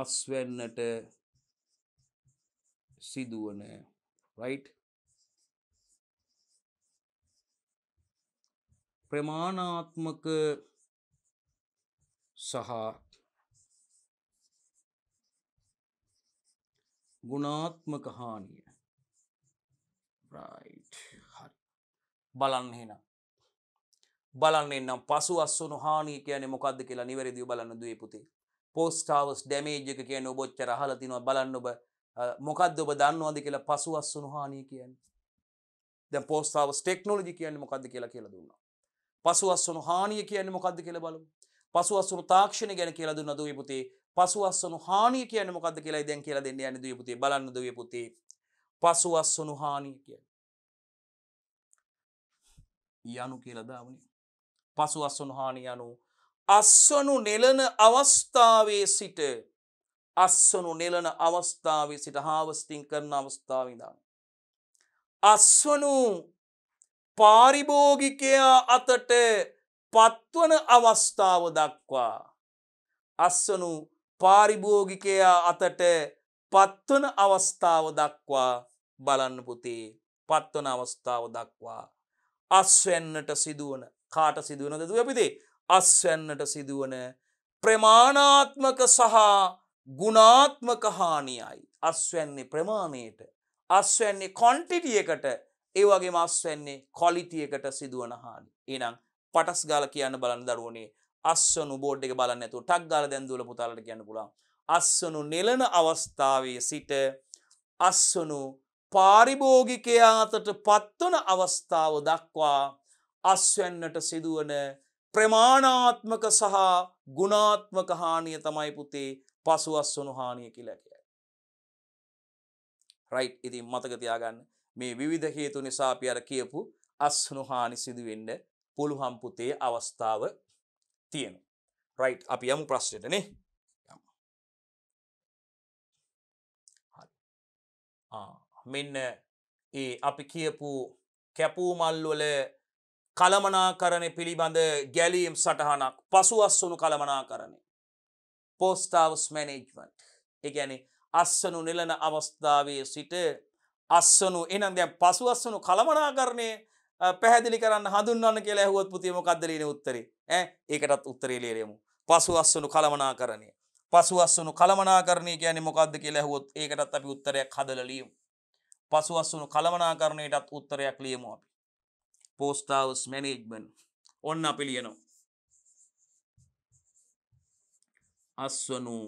අස්වැන්නට සිදුවන රයිට් ප්‍රමාණාත්මක සහ ගුණාත්මක හානිය හරි බලන්න හෙනම් බලන්න එන්නම් පසු අස්සුනු හානිය කියන මොකක්ද කියලා නිවැරදිව බලන්න දුවේ පුතේ පෝස්ටාවස් ඩැමේජ් එක කියන ඔබොච්චර අහලා තිනවා බලන්න ඔබ මොකක්ද ඔබ දන්නවද කියලා පසු අස්සුනු හානිය කියන්නේ දැන් පෝස්ටාවස් ටෙක්නොලොජි කියන්නේ මොකක්ද කියලා කියලා දුන්නා පසු අස්සුනු හානිය කියන්නේ මොකක්ද කියලා බලමු පසු අස්සුනු තාක්ෂණ ගැන කියලා දුන්නා දුවේ පුතේ පසුවස්සනු හානිය කියන මොකද කියලා දැන් කියලා දෙන්න යන දවපුතේ බලන්න දවපුතේ පසුවස්සනු හානිය කිය යනු කියලදාවනි පසුවස්සනු හානි යනු අස්වනු නෙලන අවස්ථාවේ සිට අස්වනු නෙලන අවස්ථාවේ සිට හාවස්තිං කරන අවස්ථාවදා. අස්වනු පාරිභෝගිකයා අතට පත්වන අවස්ථාව දක්වා. අස්සනු පාරිභෝගිකයා අතට පත්වන අවස්ථාව දක්වා බලන්න පුතේ පත්වන අවස්ථාව දක්වා අස්වැන්නට සිදුවන කාට සිදුවන දතු අපිදේ අස්වැන්නට සිදුවන ප්‍රමාණාත්මක සහ ගුණාත්මක හානියයි අස්වැන්නේ ප්‍රමාණයට අස්වැන්නේ කොන්ටිටියකට ඒවගේ මස්වැන්නේ කොලිටියකට සිදුවන හානි එනම් පටස් ගාල කියන්න බලන්න දරුවනේ අස්වනු බෝඩ් එක බලන්න ඇතු ටක් ගල දැන්දුවල පුතාලට කියන්න පුළන් අස්වනු නෙලන අවස්ථාවේ සිට අස්වනු පාරිභෝගිකයා අතට පත්වන අවස්ථාව දක්වා අස්වන්නට සිදුවන ප්‍රමාණාත්මක සහ ගුණාත්මක හානිය තමයි පුතේ පසු අස්වනු හානිය කියලා කිය. රයි් ඉතින් මතකතියාගන්න මේ විවිධ හේතු නිසා අපි අර කියපු අස්නුහානි සිදුවෙන්න පුළුහම්පුතේ අවස්ථාව තියෙන රයි් අපි යමු ප්‍රශ්ටනේ මෙන්න ඒ අපි කියපු කැපූමල්වල කළමනාකරණය පිළිබඳ ගැලීම් සටහනක් පසුවස්සුණු කළමනාකරණය පෝස්ටාවස් මැනේජ්මන්ට් එකැන අස්සනු නිලන අවස්ථාවේ සිට අස්සනු එනන් දැන් පසුවස්සනු කළමනාකරණය පැහැදිලි කරන්න හඳුන්වන්න කියලා ඇහුවත් පුතියම කදලීන උත්තරේ ඇ ඒකටත් උත්තරේ ලියරෙමු පසු අස්සනු කළමනා කරණය පසු අස්සුණු කළමනා කරණය කියන මොකක්ද කියලා ඇහුවොත් ඒකටත් අපි උත්තරයක් හදල ලියමු පසු අස්සුණු කළමනා කරණයටත් උත්තරයක් ලියමු අපි පෝස්ටාවස් මැනේජ්මන් ඔන්න අපි ලියනවා අස්වනු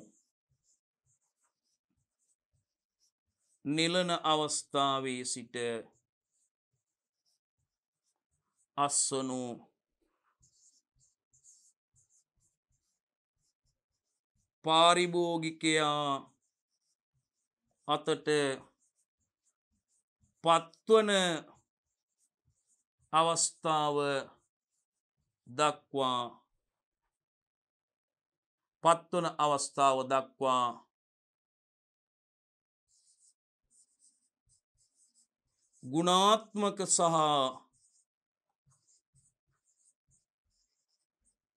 නිලන අවස්ථාවේ සිට අස්සනු පාරිභෝගිකයා අතට පත්වන අවස්ථාව දක්වා පත්වන අවස්ථාව දක්වා ගුණාත්මක සහ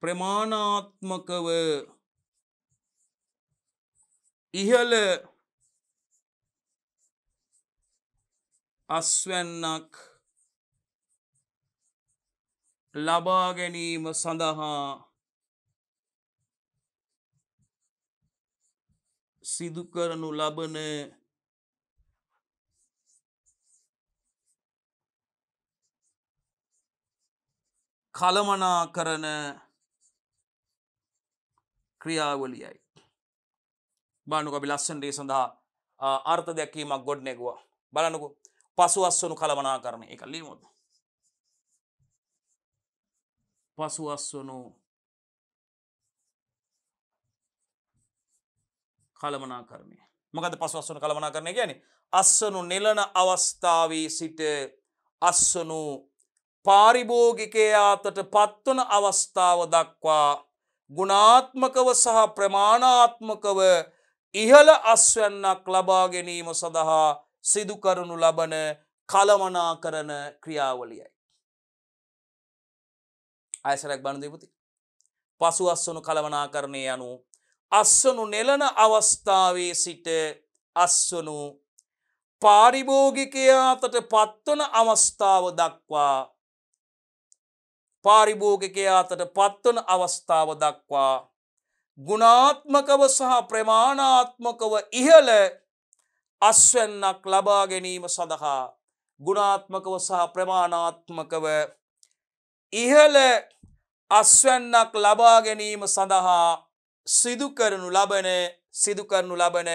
ප්‍රමාණාත්මකව ඉහළ අස්වැන්නක් ලබා ගැනීම සඳහා සිදු කරනු ලබන කළමනා කරන ක්‍රියාවලියයි. බානුක අපි ලස්සන්ටේ සඳහා අර්ථ දැක්කීමක් ගොඩ් නැගවා බලනකු පසු අස්වනු කළමනා කරන එක ලීමුද. පසු අස්වනු කළමනා කරණය මොකද පසු අස්වන කළමනා කරණය ගැන අස්සනු නිලන අවස්ථාවී සිට අස්සනු පාරිභෝගිකයාතට පත්වන අවස්ථාව දක්වා ගුණාත්මකව සහ ප්‍රමාණාත්මකව ඉහළ අස්වන්නක් ලබා ගැනීම සඳහා සිදු කරනු ලබන කලමනා කරන ක්‍රියාවලියයි. අයසරැක් බණදීපති. පසු අස්සනු කලවනා කරණය යනු අස්සනු නෙලන අවස්ථාවේ සිට අස්සනු පාරිභෝගිකයාතට පත්වන අවස්ථාව දක්වා පාරිභෝගකයාතට පත්වන අවස්ථාව දක්වා ගුණාත්මකව සහ ප්‍රමාණාත්මකව ඉහල අස්වන්නක් ලබා ගැනීම සඳහා ගුණාත්මකව සහ ප්‍රමාණාත්මකව ඉහල අස්වන්නක් ලබා ගැනීම සඳහා සිදුකරනු ලබන සිදුකරනු ලබන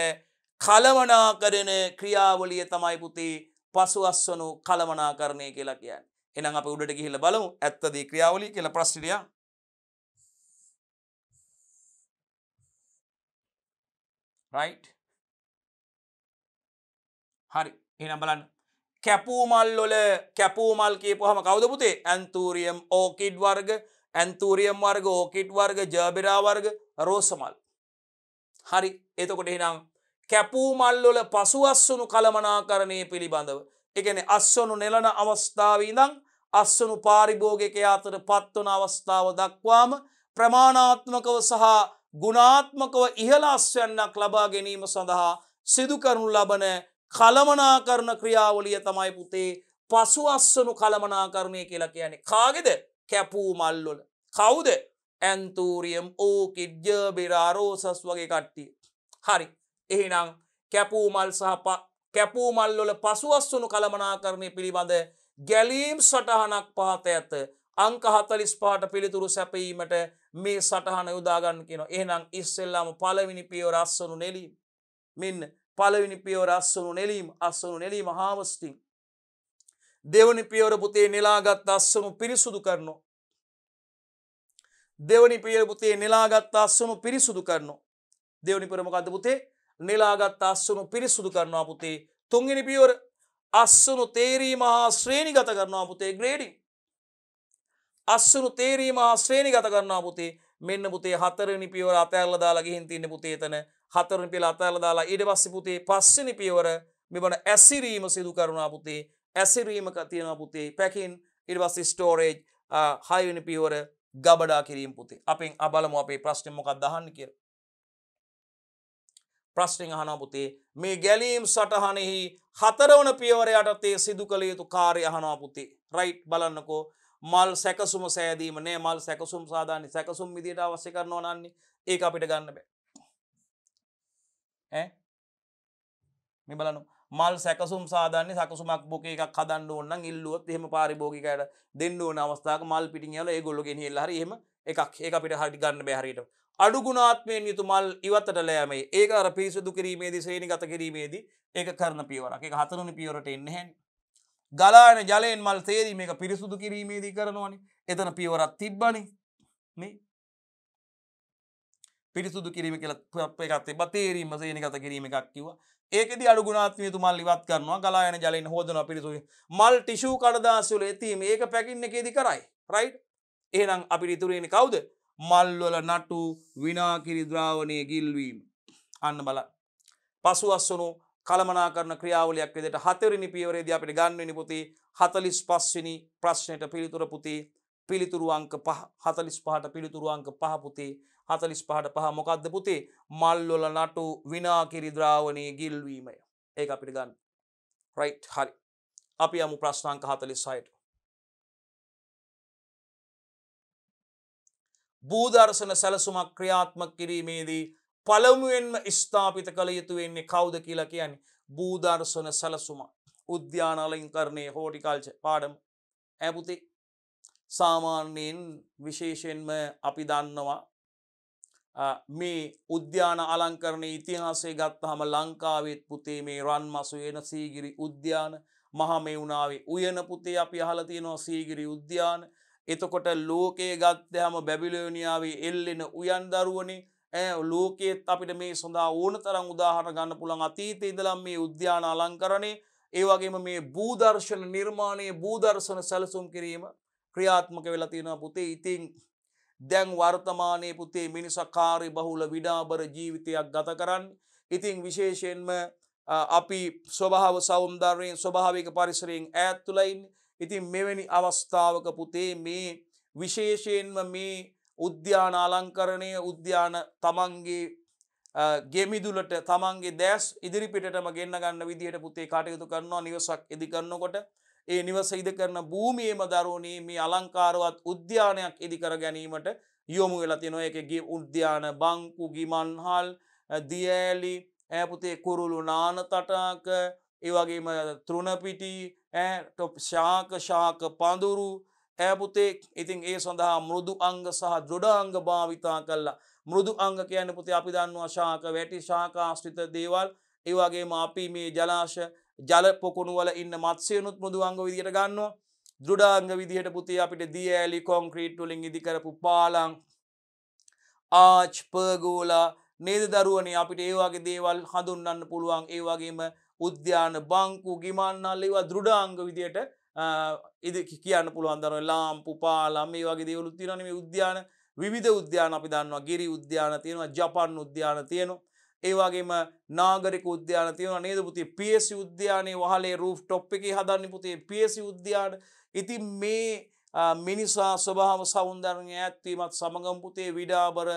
කලවනා කරන ක්‍රියාවලිය තමයි පුති පසු අස්වනු කළමනා කරණය කියලා කියන්න. එනම් අප උඩට ගිහිල්ල බලමු ඇත්තදී ක්‍රියාවලි කියල ප්‍රශ්ටිය හරි එනම් බලන්න කැපූමල්ලොල කැපූමල් කියපුහම කවදපුතේ ඇන්තූරියම් ඕකිඩ් වර්ග ඇන්තූරියම් වර්ග ඕකිට් වර්ග ජබිරා වර්ග රෝසමල් හරි එතකොට එනම් කැපූමල්ලොල පසු අස්සුණු කළමනා කරණය පිළිබඳව එකන අස්වනු නෙලන අවස්ථාවීදං අස්සනු පාරිභෝගකයා අතර පත්වන අවස්ථාව දක්වාම ප්‍රමාණාත්මකව සහ ගුණාත්මකව ඉහලාස්වන්නක් ලබා ගැනීම සඳහා සිදුකරනු ලබන කළමනා කරන ක්‍රියාවලිය තමයි පුතේ පසු අස්සනු කළමනා කරණය කියලා කියන්නේ කාගෙද කැපූ මල්ලොල කවුද ඇන්තූරියම් ඕකිඩ් ජබිරාරෝසස් වගේ කට්ටිය හරි එහෙනම් කැපූමල් සහ කැපූමල්ලොල පසු අස්සුණු කළමනා කරණය පිළිබඳ ගැලීම් සටහනක් පහත ඇත අංකහතලිස් පාට පිළිතුරු සැපීමට මේ සටහන යුදාගන්න කියන එහනම් ඉස්සෙල්ලාම පලවිනි පියෝ රස්සනු නෙලීම් මෙන්න පලවිනි පියෝ රස්සනු නෙලීම් අස්සනු නෙලීම හාමස්ටිං දෙවනි පියවර පුතේ නිලාගත් අස්සනු පිරිසුදු කරනු දෙවනි පියර පුතේ නිලාගත් අස්සනු පිරිසුදු කරනු දෙවනි පරමකද පුතේ නිලාගත් අස්සනු පිරිසුදු කරනවා පුතේ තුන්ගනි පියවර අස්සුණු තේරීම හා ශ්‍රේණිගත කරනවා පුතේ ග්‍රේඩින් අස්සුණු තේරීම හා ශ්‍රේණිගත කරනවා පුතේ මෙන්න පුතේ හතරනි පියවර අතඇල්ල දාලා ගිහින් තින්න පුතේ තන හතරන පිළ අතඇල දාලා ඉඩ පස්සෙ පුතේ පස්සනි පියවර මෙබන ඇසිරීම සිදු කරුණා පුතේ ඇසිරීමක තියෙන පුතේ පැකින් ඉඩවස් ස්ටෝරේජ් හයනි පියවර ගබඩා කිරීම පුතේ අපෙන් අබලම අපේ ප්‍රශ්නමොකක් දහන්න කියලා ප්‍රශ්නිං අහනපුතේ මේ ගැලීම් සටහනෙහි හතරවන පියවර යටතේ සිදු කළ යුතු කාරය අහනපුතේ රයිට් බලන්නකෝ මල් සැකසුම සෑදීම නෑ මල් සැකසුම් සාධානය සැකසුම් විදිට අවශ්‍ය කරන නන්නේ ඒ අපිට ගන්න බෑ මේ බලනු මල් සැකසුම් සාධාන සකසුමක් බොක එකක් හදන්න ඕන්න ඉල්ලුවත් එහෙම පාරිභෝගිකයට දෙන්න ඕන අවස්ථාව මල් පිටි ල ගොල්ලගෙ හෙල්ලහර හෙම එකක් ඒ අපිට හටි ගන්න බැහරිට අඩුගුණාත්මයෙන් යුතු මල් ඉවතට ලෑමේ ඒක අර පිරිසුදු කිරීමේදී සේනි ගත කිරීමේදී ඒක කරන පියවරක් එක හතරුණ පියවරට එන්න හැන්. ගලාන ජලයෙන් මල් තේදී මේක පිරිසුදු කිරීමේදී කරනවනි එතන පියවරත් තිබ්බනි මේ පිරිසුදු කිරීම කියලා එකත්තේ බතේරීම සේනි ගත කිරීම එකක් කිව ඒකද අඩුගුණාත්මයතු මල් ඉවත් කරනවා ගලායන ජලයෙන් හෝදන පිරිසු මල් ටිෂූ කඩදාසුල ඇතිීම ඒක පැකින්න එකේදි කරයි රයි් ඒනම් අපි ඉතුරෙන කවුද මල්වල නටු විනාකිරි ද්‍රාවනය ගිල්වීම අන්න බල පසු අස්සනු කළමනා කරන ක්‍රියාවලයක් වෙදට හතරනි පියවරේද අපිට ගන්නනි පුති හතලිස් පස්වනි ප්‍රශ්නයට පිළිතුර පුති පිළිතුරු අංක පහ හතලිස් පහට පිළිතුරු අංක පහපුතේ හතලිස් පහට පහ මොකක්ද පුතේ මල්ලොල නටු විනාකිරි ද්‍රාවනය ගිල්වීමය ඒ අපිට ගන්න රයි් හරි අපි අමු ප්‍රශ්නාංක හතලිස් සයිට භූදර්ශන සැලසුමක් ක්‍රියාත්මක් කිරීමේදී පළමුුවෙන්ම ස්ථාපිත කළ යුතු වෙන්නේ කවුද කියලා කියන්නේ භූදර්ශන සැලසුම උද්‍යානලංකරණය හෝටිකල්ච පාඩම ඇපුති සාමාන්‍යයෙන් විශේෂෙන්ම අපි දන්නවා මේ උද්‍යාන අලංකරණය ඉතිහාසේ ගත්තහම ලංකාවෙත් පුතේ මේ රන් මසු එන සීගිරි උද්‍යාන මහමේ වුණාවේ උයන පුතේ අපි අහලතියනවා සීගිරි උද්‍යාන එතකොට ලෝකයේ ගත්තයම බැබිලෝනිියාවේ එල්ලෙන උයන් දරුවනේ ලෝකෙත් අපිට මේ සොඳා ඕන තරම් උදාහර ගන්න පුළන් අතීත ඉදලම් මේ උද්‍යාන අලංකරණය ඒවගේම මේ භූදර්ශන නිර්මාණයේ භූදර්ශන සැලසුම් කිරීම ක්‍රියාත්මක වෙලා තියෙන පුතේ ඉතිං දැන් වර්තමානය පුතේ මිනිසකාරය බහුල විඩාබර ජීවිතයක් ගත කරන්න ඉතිං විශේෂයෙන්ම අපි ස්වභාව සෞන්දර්යෙන් ස්වභාවික පරිසරයෙන් ඈත්තුලයින් ඉතින් මෙවැනි අවස්ථාවක පුතේ මේ විශේෂයෙන්ම මේ උද්‍යාන අලංකරණය උද්‍යාන තමන්ගේ ගෙමිදුලට තමන්ගේ දැස් ඉදිරිපිටම ගෙන්න්න ගන්න විදිහයට පුතේ කටයුතු කරනවා නිවසක් ඉදි කරනකොට ඒ නිවස ඉද කරන භූමියම දරුණී මේ අලංකාරවත් උද්‍යානයක් ඉදිකර ගැනීමට යොමු වෙලා තිනො එකගේ උද්‍යාන බංකු ගිමන්හල් දියෑලි ඇපුතේ කුරුළු නාන තටාක ඒවගේම තෘණපිටි ऐं शाक शाक पांदुरू ऐ පුතේ ඉතින් ඒ සඳහා මුරුදු අංග සහ දෘඩාංග භාවිතා කල්ලා මුරුදු අංග කියන පුතේ අපි දන්නවා ශාක වැටි ශාකාශ්‍රිත දේවල් ඒවාගේම අපි මේ ජලාශ ජල පොකුණුවල ඉන්න මත්සයනුත් මුදු අංග විදිහට ගන්නවා දෘඩාංග විදිහට පුතේ අපිට දී ඇලි කොන්ක්‍රීට් වලින් ඉදිකරපු පාලං ආච් පර්ගෝලා නේද දරුවනේ අපිට ඒවාගේ දේවල් හඳුන්වන්න පුළුවන් ඒවාගේම උද්‍යාන බංකු ගිමන්නල්ලවා දෘඩාංග විදියට ඉදි කියන්න පුළුවන්දර ලාම්පු පාලම් මේ වගේ දේවලු තිරනම උද්‍යාන විධ උද්‍යාන අපි දන්නවා ගිරි උද්‍යාන තියෙනවා ජපන් උද්‍යාන තියෙනවා ඒවාගේම නාගරික උද්‍යාන තියෙන නේද පුතිේ පියසි උද්‍යානයේ වහලේ රූෆ් ටොප් එක හදන්න පුතේ පියසි උද්‍යාන ඉති මේ මිනිසා ස්වභාව සෞන්දරණය ඇත්වීමත් සමඟම් පුතේ විඩාබර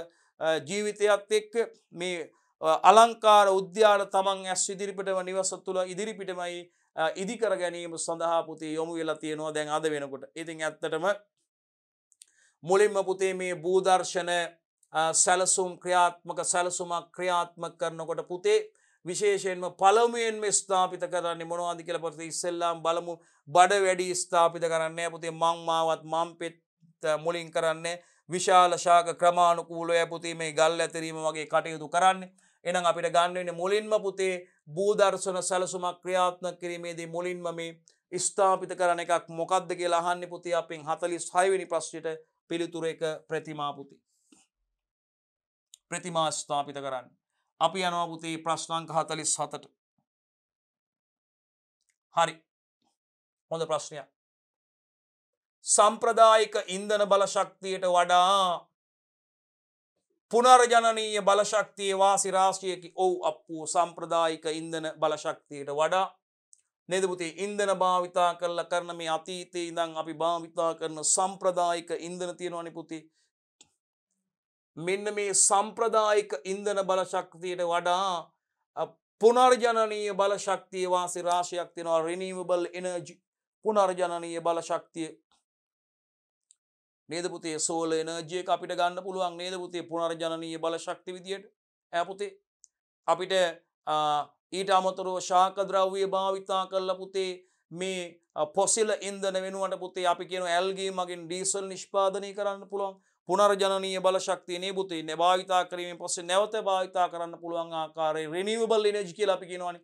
ජීවිතයත් එක්ක මේ අලංකාර උද්‍යාන තමන් ඇස් ඉදිරිපිටම නිවස තුළ ඉදිරිපිටමයි ඉදිකර ගැනීම සඳහා පුතේ යොමු වෙලා තියෙනවා දැන් අද වෙනකොට ඉතින් ඇත්තටම මුලින්ම පුතේ මේ භූදර්ශන සැලසුම් ක්‍රියාත්මක සැලසුමක් ක්‍රියාත්මක කරනකොට පුතේ විශේෂයෙන්ම පළමුුවෙන්ම ස්ථාපිත කරන්න මොනවාදි කියල පොත ඉස්සෙල්ලාම් බලමු බඩ වැඩි ස්ථාපිත කරන්නේ පුතේ මංමාවත් මං පෙත් මුලින් කරන්නේ විශාලශාක ක්‍රමාණුකූලය පුතේ මේ ගල් ඇතරීම වගේ කටයුතු කරන්නේ එනම් අපිට ගන්නවෙන්න මුලින්ම පුතේ බූදර්ශන සැලසුම ක්‍රියාත්න කිරීමේදී මුලින්ම මේ ස්ථාපිත කරන එකක් මොකක්ද කියලා අහන්න පුති අපින් හතලිස් හයිවැනි ප්‍රශ්ට පිළිතුර එක ප්‍රතිමාපුති. ප්‍රතිමා ස්ථාපිත කරන්න. අපි යනවාපුති ප්‍රශ්නංක හතලිස් හතට. හරි හොඳ ප්‍රශ්නයක්. සම්ප්‍රදායික ඉන්දන බලශක්තියට වඩා පුනර්ජනනීය බලශක්තිය වාසිරාශයකි ඔවු අප වූ සම්ප්‍රදායික ඉන්දන බලශක්තියට වඩා නෙදපුතේ ඉන්දන භාවිතා කරලා කරන මේ අතීතයේ ඉඳං අපි භාවිතා කරන සම්ප්‍රදායික ඉන්දන තියෙනවනි පුති මෙන්න මේ සම්ප්‍රදායික ඉන්දන බලශක්තියට වඩා පුනර්ජනනීය බලශක්තිය වාසි රාශයක් තියෙනවා රිනීවබල් එනජි පුනර්ජනනීය බලශක්තිය නේදපුතේ සෝල එනජය අපිට ගන්න පුළුවන් නේදපුතේ පුනර්ජනය බල ශක්ති විදියට ඇපුතේ අපිට ඊට අමතරුව ශාකද්‍රව්විය භාවිතා කරල පුතේ මේ පොසිල ඉන්දන වෙනුවට පුතේ අපි කියන ඇල්ගේ මගින් ඩීසල් නිෂ්පාදනය කරන්න පුළුවන් පුනර්ජනය බල ශක්තිය නේබුතේ නභාවිතා කිරීම පොස්සේ නැවත භාවිතා කරන්න පුළුවන් ආකාරය රනිවබල් එනජ් කියල අපි කියෙනවාන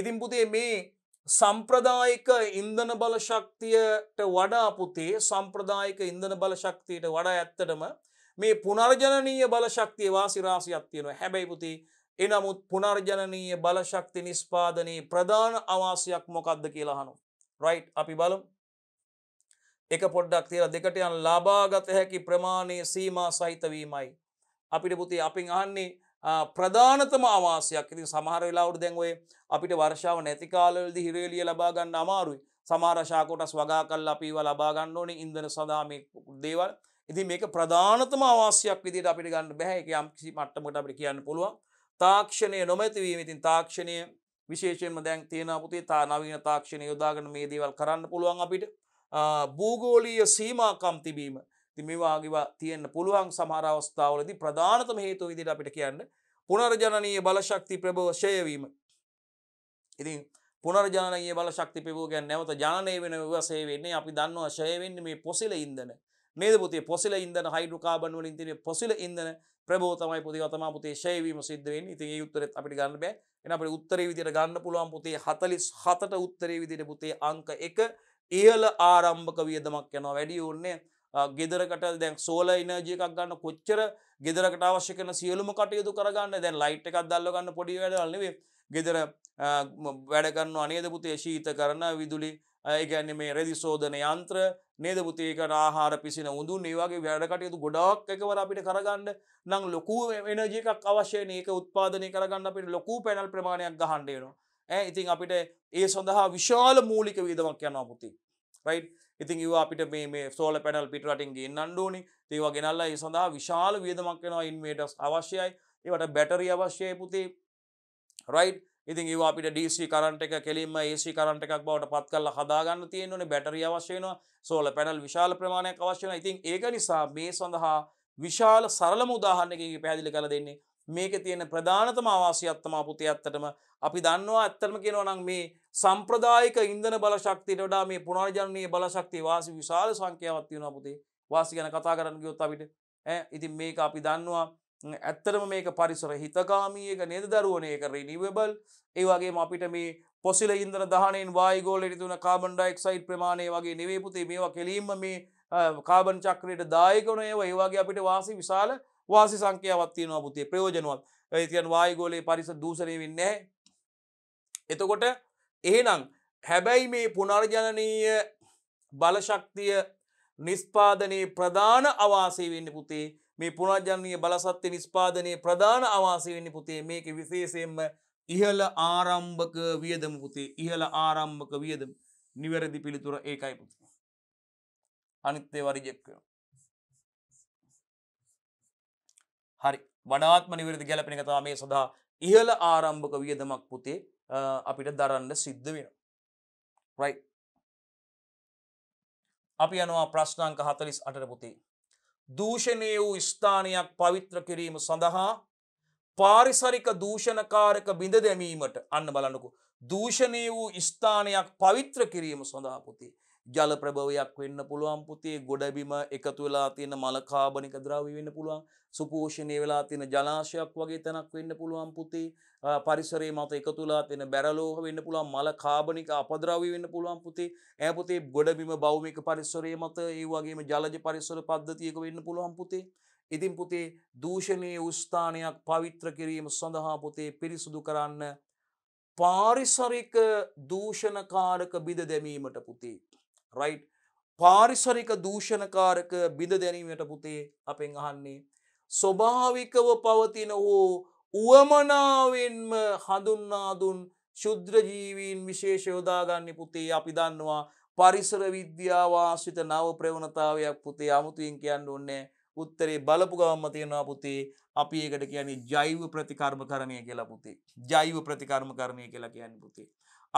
ඉතින් පුතේ මේ සම්ප්‍රදායික ඉන්දන බල ශක්තියට වඩා පුතේ සම්ප්‍රදායික ඉන්දන බල ශක්තියට වඩා ඇත්තටම මේ පුනර්ජනනීය බල ශක්තිය වාසිරාසියක් තියෙනවා හැබැයි පුතේ එනමුත් පුනර්ජනනීය බල ශක්ති නිස්පාදනයේ ප්‍රධාන අවාසියක් මොකක්ද කියලා අහනවා රයිට් අපි බලමු එක පොඩ්ඩක් තියලා දෙකට යන ලබාගත හැකි ප්‍රමාණයේ සීමා සහිත වීමයි අපිට පුතේ අපින් අහන්නේ ප්‍රධානතම අවාසයක් ඉතින් සමහර වෙලාවට දැන්වේ අපිට වර්ෂාව නැතිකාලවලද හිරේලිය ලබාගන්න අමාරුයි සමාරශාකොටස් වගා කල් අපිව ලබාගන්න ඕනේ ඉන්දන සදාමය දේවල් ඉති මේක ප්‍රධානතම අවාසයක් විදිට අපිට ගන්න බැහැක යම්කිසි මට්ටමට අපිට කියන්න පුළුවන් තාක්ෂණය නොමැතිවීම ඉතින් තාක්ෂණය විශේෂෙන්ම දැන් තියෙනපුතේ තා නවීන තාක්ෂණය යොදාගන මේ දේවල් කරන්න පුළුවන් අපිට භූගෝලීය සීමාකම් තිබීම ති මේවාගේවා තියෙන්න්න පුළුවන් සමහර අවස්ථාවලදී ප්‍රධානතම හේතු විදිට අපිට කියන්න පුනර්ජනනීය බලශක්ති ප්‍රභෝෂයවීම ඉතින් පුනර්ජනය බලශක්ති පිබූගැන් නැවත ජානය වෙන වසේ වෙන්නේ අපි දන්නවා ශයවෙන්න මේ පොසිල ඉදන මේද පුතේ පොසිල ඉදන හයිඩු කාබන් වලින් තින පොසිල ඉදන ප්‍රබෝතමයි පුතිගතම පුතේ ශයවීම සිද්ධුවෙන් ඉතින් යුත්තරත් අපිට ගන්න බෑ එන අපට උත්තරේ විදිට ගන්න පුළුවන් පුතේ හතලිස් හතට උත්තරේ විදිට පුතේ අංක එක ඉහල ආරම්භක වියදමක් යනවා වැඩි ඕන්නේ ගෙදරකට දැන් සෝල ඉනජයකක් ගන්න කොච්චර ගෙදරකට අවශ්‍යකන සියලුම කටයුතු කරගන්න දැන් ලයිට් එකක් දල්ලගන්න පොඩි වැඩල්ලවේ ගෙදර වැඩගන්න අනේදපුතේ ශීත කරන විදුලි ඒගැන්න මේ රෙදි සෝධන යන්ත්‍ර නේදපුතේකට ආහාර පිසින උඳු ඒවාගේ වැඩකටයුතු ගොඩක් එකවර අපිට කරගන්න නං ලොකු එනජයකක් අවශ්‍යයන ඒක උත්පාදනය කරගන්න අපිට ලොකු පැනල් ප්‍රමාණයක් ගහන්ඩේනවා ඇ ඉතින් අපිට ඒ සඳහා විශාල මූලික වීදමක් යනවා පුති රයිට් ඉතින් ඒවා අපිට මේ සෝල පැනල් පිටරටින් ගෙන්නන්න ඕනි. ඉතින් ඒවා ගෙනල්ලා ඒ සඳහා විශාල වියදමක් වෙනවා ඉන්වර්ටර්ස් අවශ්‍යයි. ඒවට බැටරි අවශ්‍යයි පුතේ. රයිට්. ඉතින් ඒවා අපිට DC කරන්ට් එක කෙලින්ම AC කරන්ට් එකක් බවට පත් කරලා හදාගන්න තියෙනෝනේ බැටරි අවශ්‍ය වෙනවා. සෝල පැනල් විශාල ප්‍රමාණයක් අවශ්‍ය වෙනවා. ඉතින් ඒක නිසා මේ සඳහා විශාල සරලම උදාහරණයකින් පැහැදිලි කරලා දෙන්නේ මේක තියෙන ප්‍රධානතම අවාසියත්තම පුතේ ඇත්තටම අපි දන්නවා ඇත්තටම කියනවා නම් මේ සම්ප්‍රදායික ඉන්ධන බල ශක්තියට වඩා මේ පුනර්ජනනීය බල ශක්තිය වාසි විශාල සංඛ්‍යාවක් තියෙනවා පුතේ වාසි ගැන කතා කරන්න ගියොත් අපිට ඈ ඉතින් මේක අපි දන්නවා ඇත්තටම මේක පරිසර හිතකාමී එක නේද දරුවනේ ඒක රිනියුවබල් ඒ වගේම අපිට මේ පොසිල ඉන්ධන දහණයෙන් වායු ගෝලයට දුන කාබන් ඩයොක්සයිඩ් ප්‍රමාණය වගේ නෙවෙයි පුතේ මේවා කෙලින්ම මේ කාබන් චක්‍රයට දායක වන ඒවා ඒ වගේ අපිට වාසි විශාල වාසි සංකයාවත්තියනවා පුතිේ ප්‍රයෝජනුවත් ඇතියන් වායගෝලේ පරිස දූසනය වෙන්නේ එතකොට එහෙනම් හැබැයි මේ පුනර්ජනනීය බලශක්තිය නිස්පාදනයේ ප්‍රධාන අවාසේ වෙන්න පුතේ මේ පුනර්ජනීය බලසත්්‍ය නිස්පාදනයේ ප්‍රධාන අවාසේ වෙන්න පුතේ මේක විශේෂයෙන්ම ඉහළ ආරම්භක වියදම පුතේ ඉහළ ආරම්භක වියදම නිවැරදි පිළිතුර ඒකයි පුතේ අනිත්තේ වරිජෙක්කනවා හරි වඩාත්ම නිවිරදි ගැලපෙන කතා මේ සඳහා ඉහළ ආරම්භක වියදමක් පුතේ අපිට දරන්න සිද්ධ වෙන. රයි. අපි යනවා ප්‍රශ්නාංක හතලිස් අටර පුතේ. දූෂණය වූ ස්ථානයක් පවිත්‍ර කිරීම සඳහා පාරිසරික දූෂණකාරක බිඳ දැමීමට අන්න බලන්නකු. දූෂණය වූ ස්ථානයක් පවිත්‍ර කිරීම සොඳාපුති. ජල ප්‍රභවයක් වෙන්න පුළුවන් පුතේ ගොඩබිම එකතු වෙලා තියෙන මලකාබනික ද්‍රවී වෙන්න පුළුවන් සුපෝෂණය වෙලා තියෙන ජලාශයක් වගේ තැනක් වෙන්න පුළුවන් පුතේ පරිසරේ මත එකතුලා තියෙන බැරලෝහ වෙන්න පුළුවන් මල කාබනික අපද්‍රව්‍ය වෙන්න පුළුවන් පුතේ ඈ පුතේ ගොඩබිම භෞමික පරිසරයේ මත ඒ වගේම ජලජ පරිසර පද්ධතියක වෙන්න පුළුවන් පුතේ ඉතින් පුතේ දූෂණයේ උස්ථානයක් පවිත්‍ර කිරීම සඳහා පුතේ පිරිසුදු කරන්න පාරිසරික දූෂණකාරක බිඳ දැමීමට පුතේ. රයි් පාරිසරික දූෂණකාරක බිඳ දැනීමට පුතේ අපෙන් අහන්නේ. ස්වභාවිකව පවතින හෝ උවමනාවෙන්ම හඳුන්නාදුන් ශුද්‍රජීවීන් විශේෂ යොදාගන්න පුතේ අපි දන්නවා පරිසර විද්‍යාවාශිත නව ප්‍රවණතාවයක් පුතේ අමුතුයෙන් කියන්න ඕන්නේ උත්තරේ බලපු ගවම්ම තියෙනවා පුතේ අපි ඒකට කියන්නේ ජෛව ප්‍රතිකර්මකරණය කියලා පුතේ. ජෛව ප්‍රතිකර්මකරණය කියලා කියන්නේ පුතේ.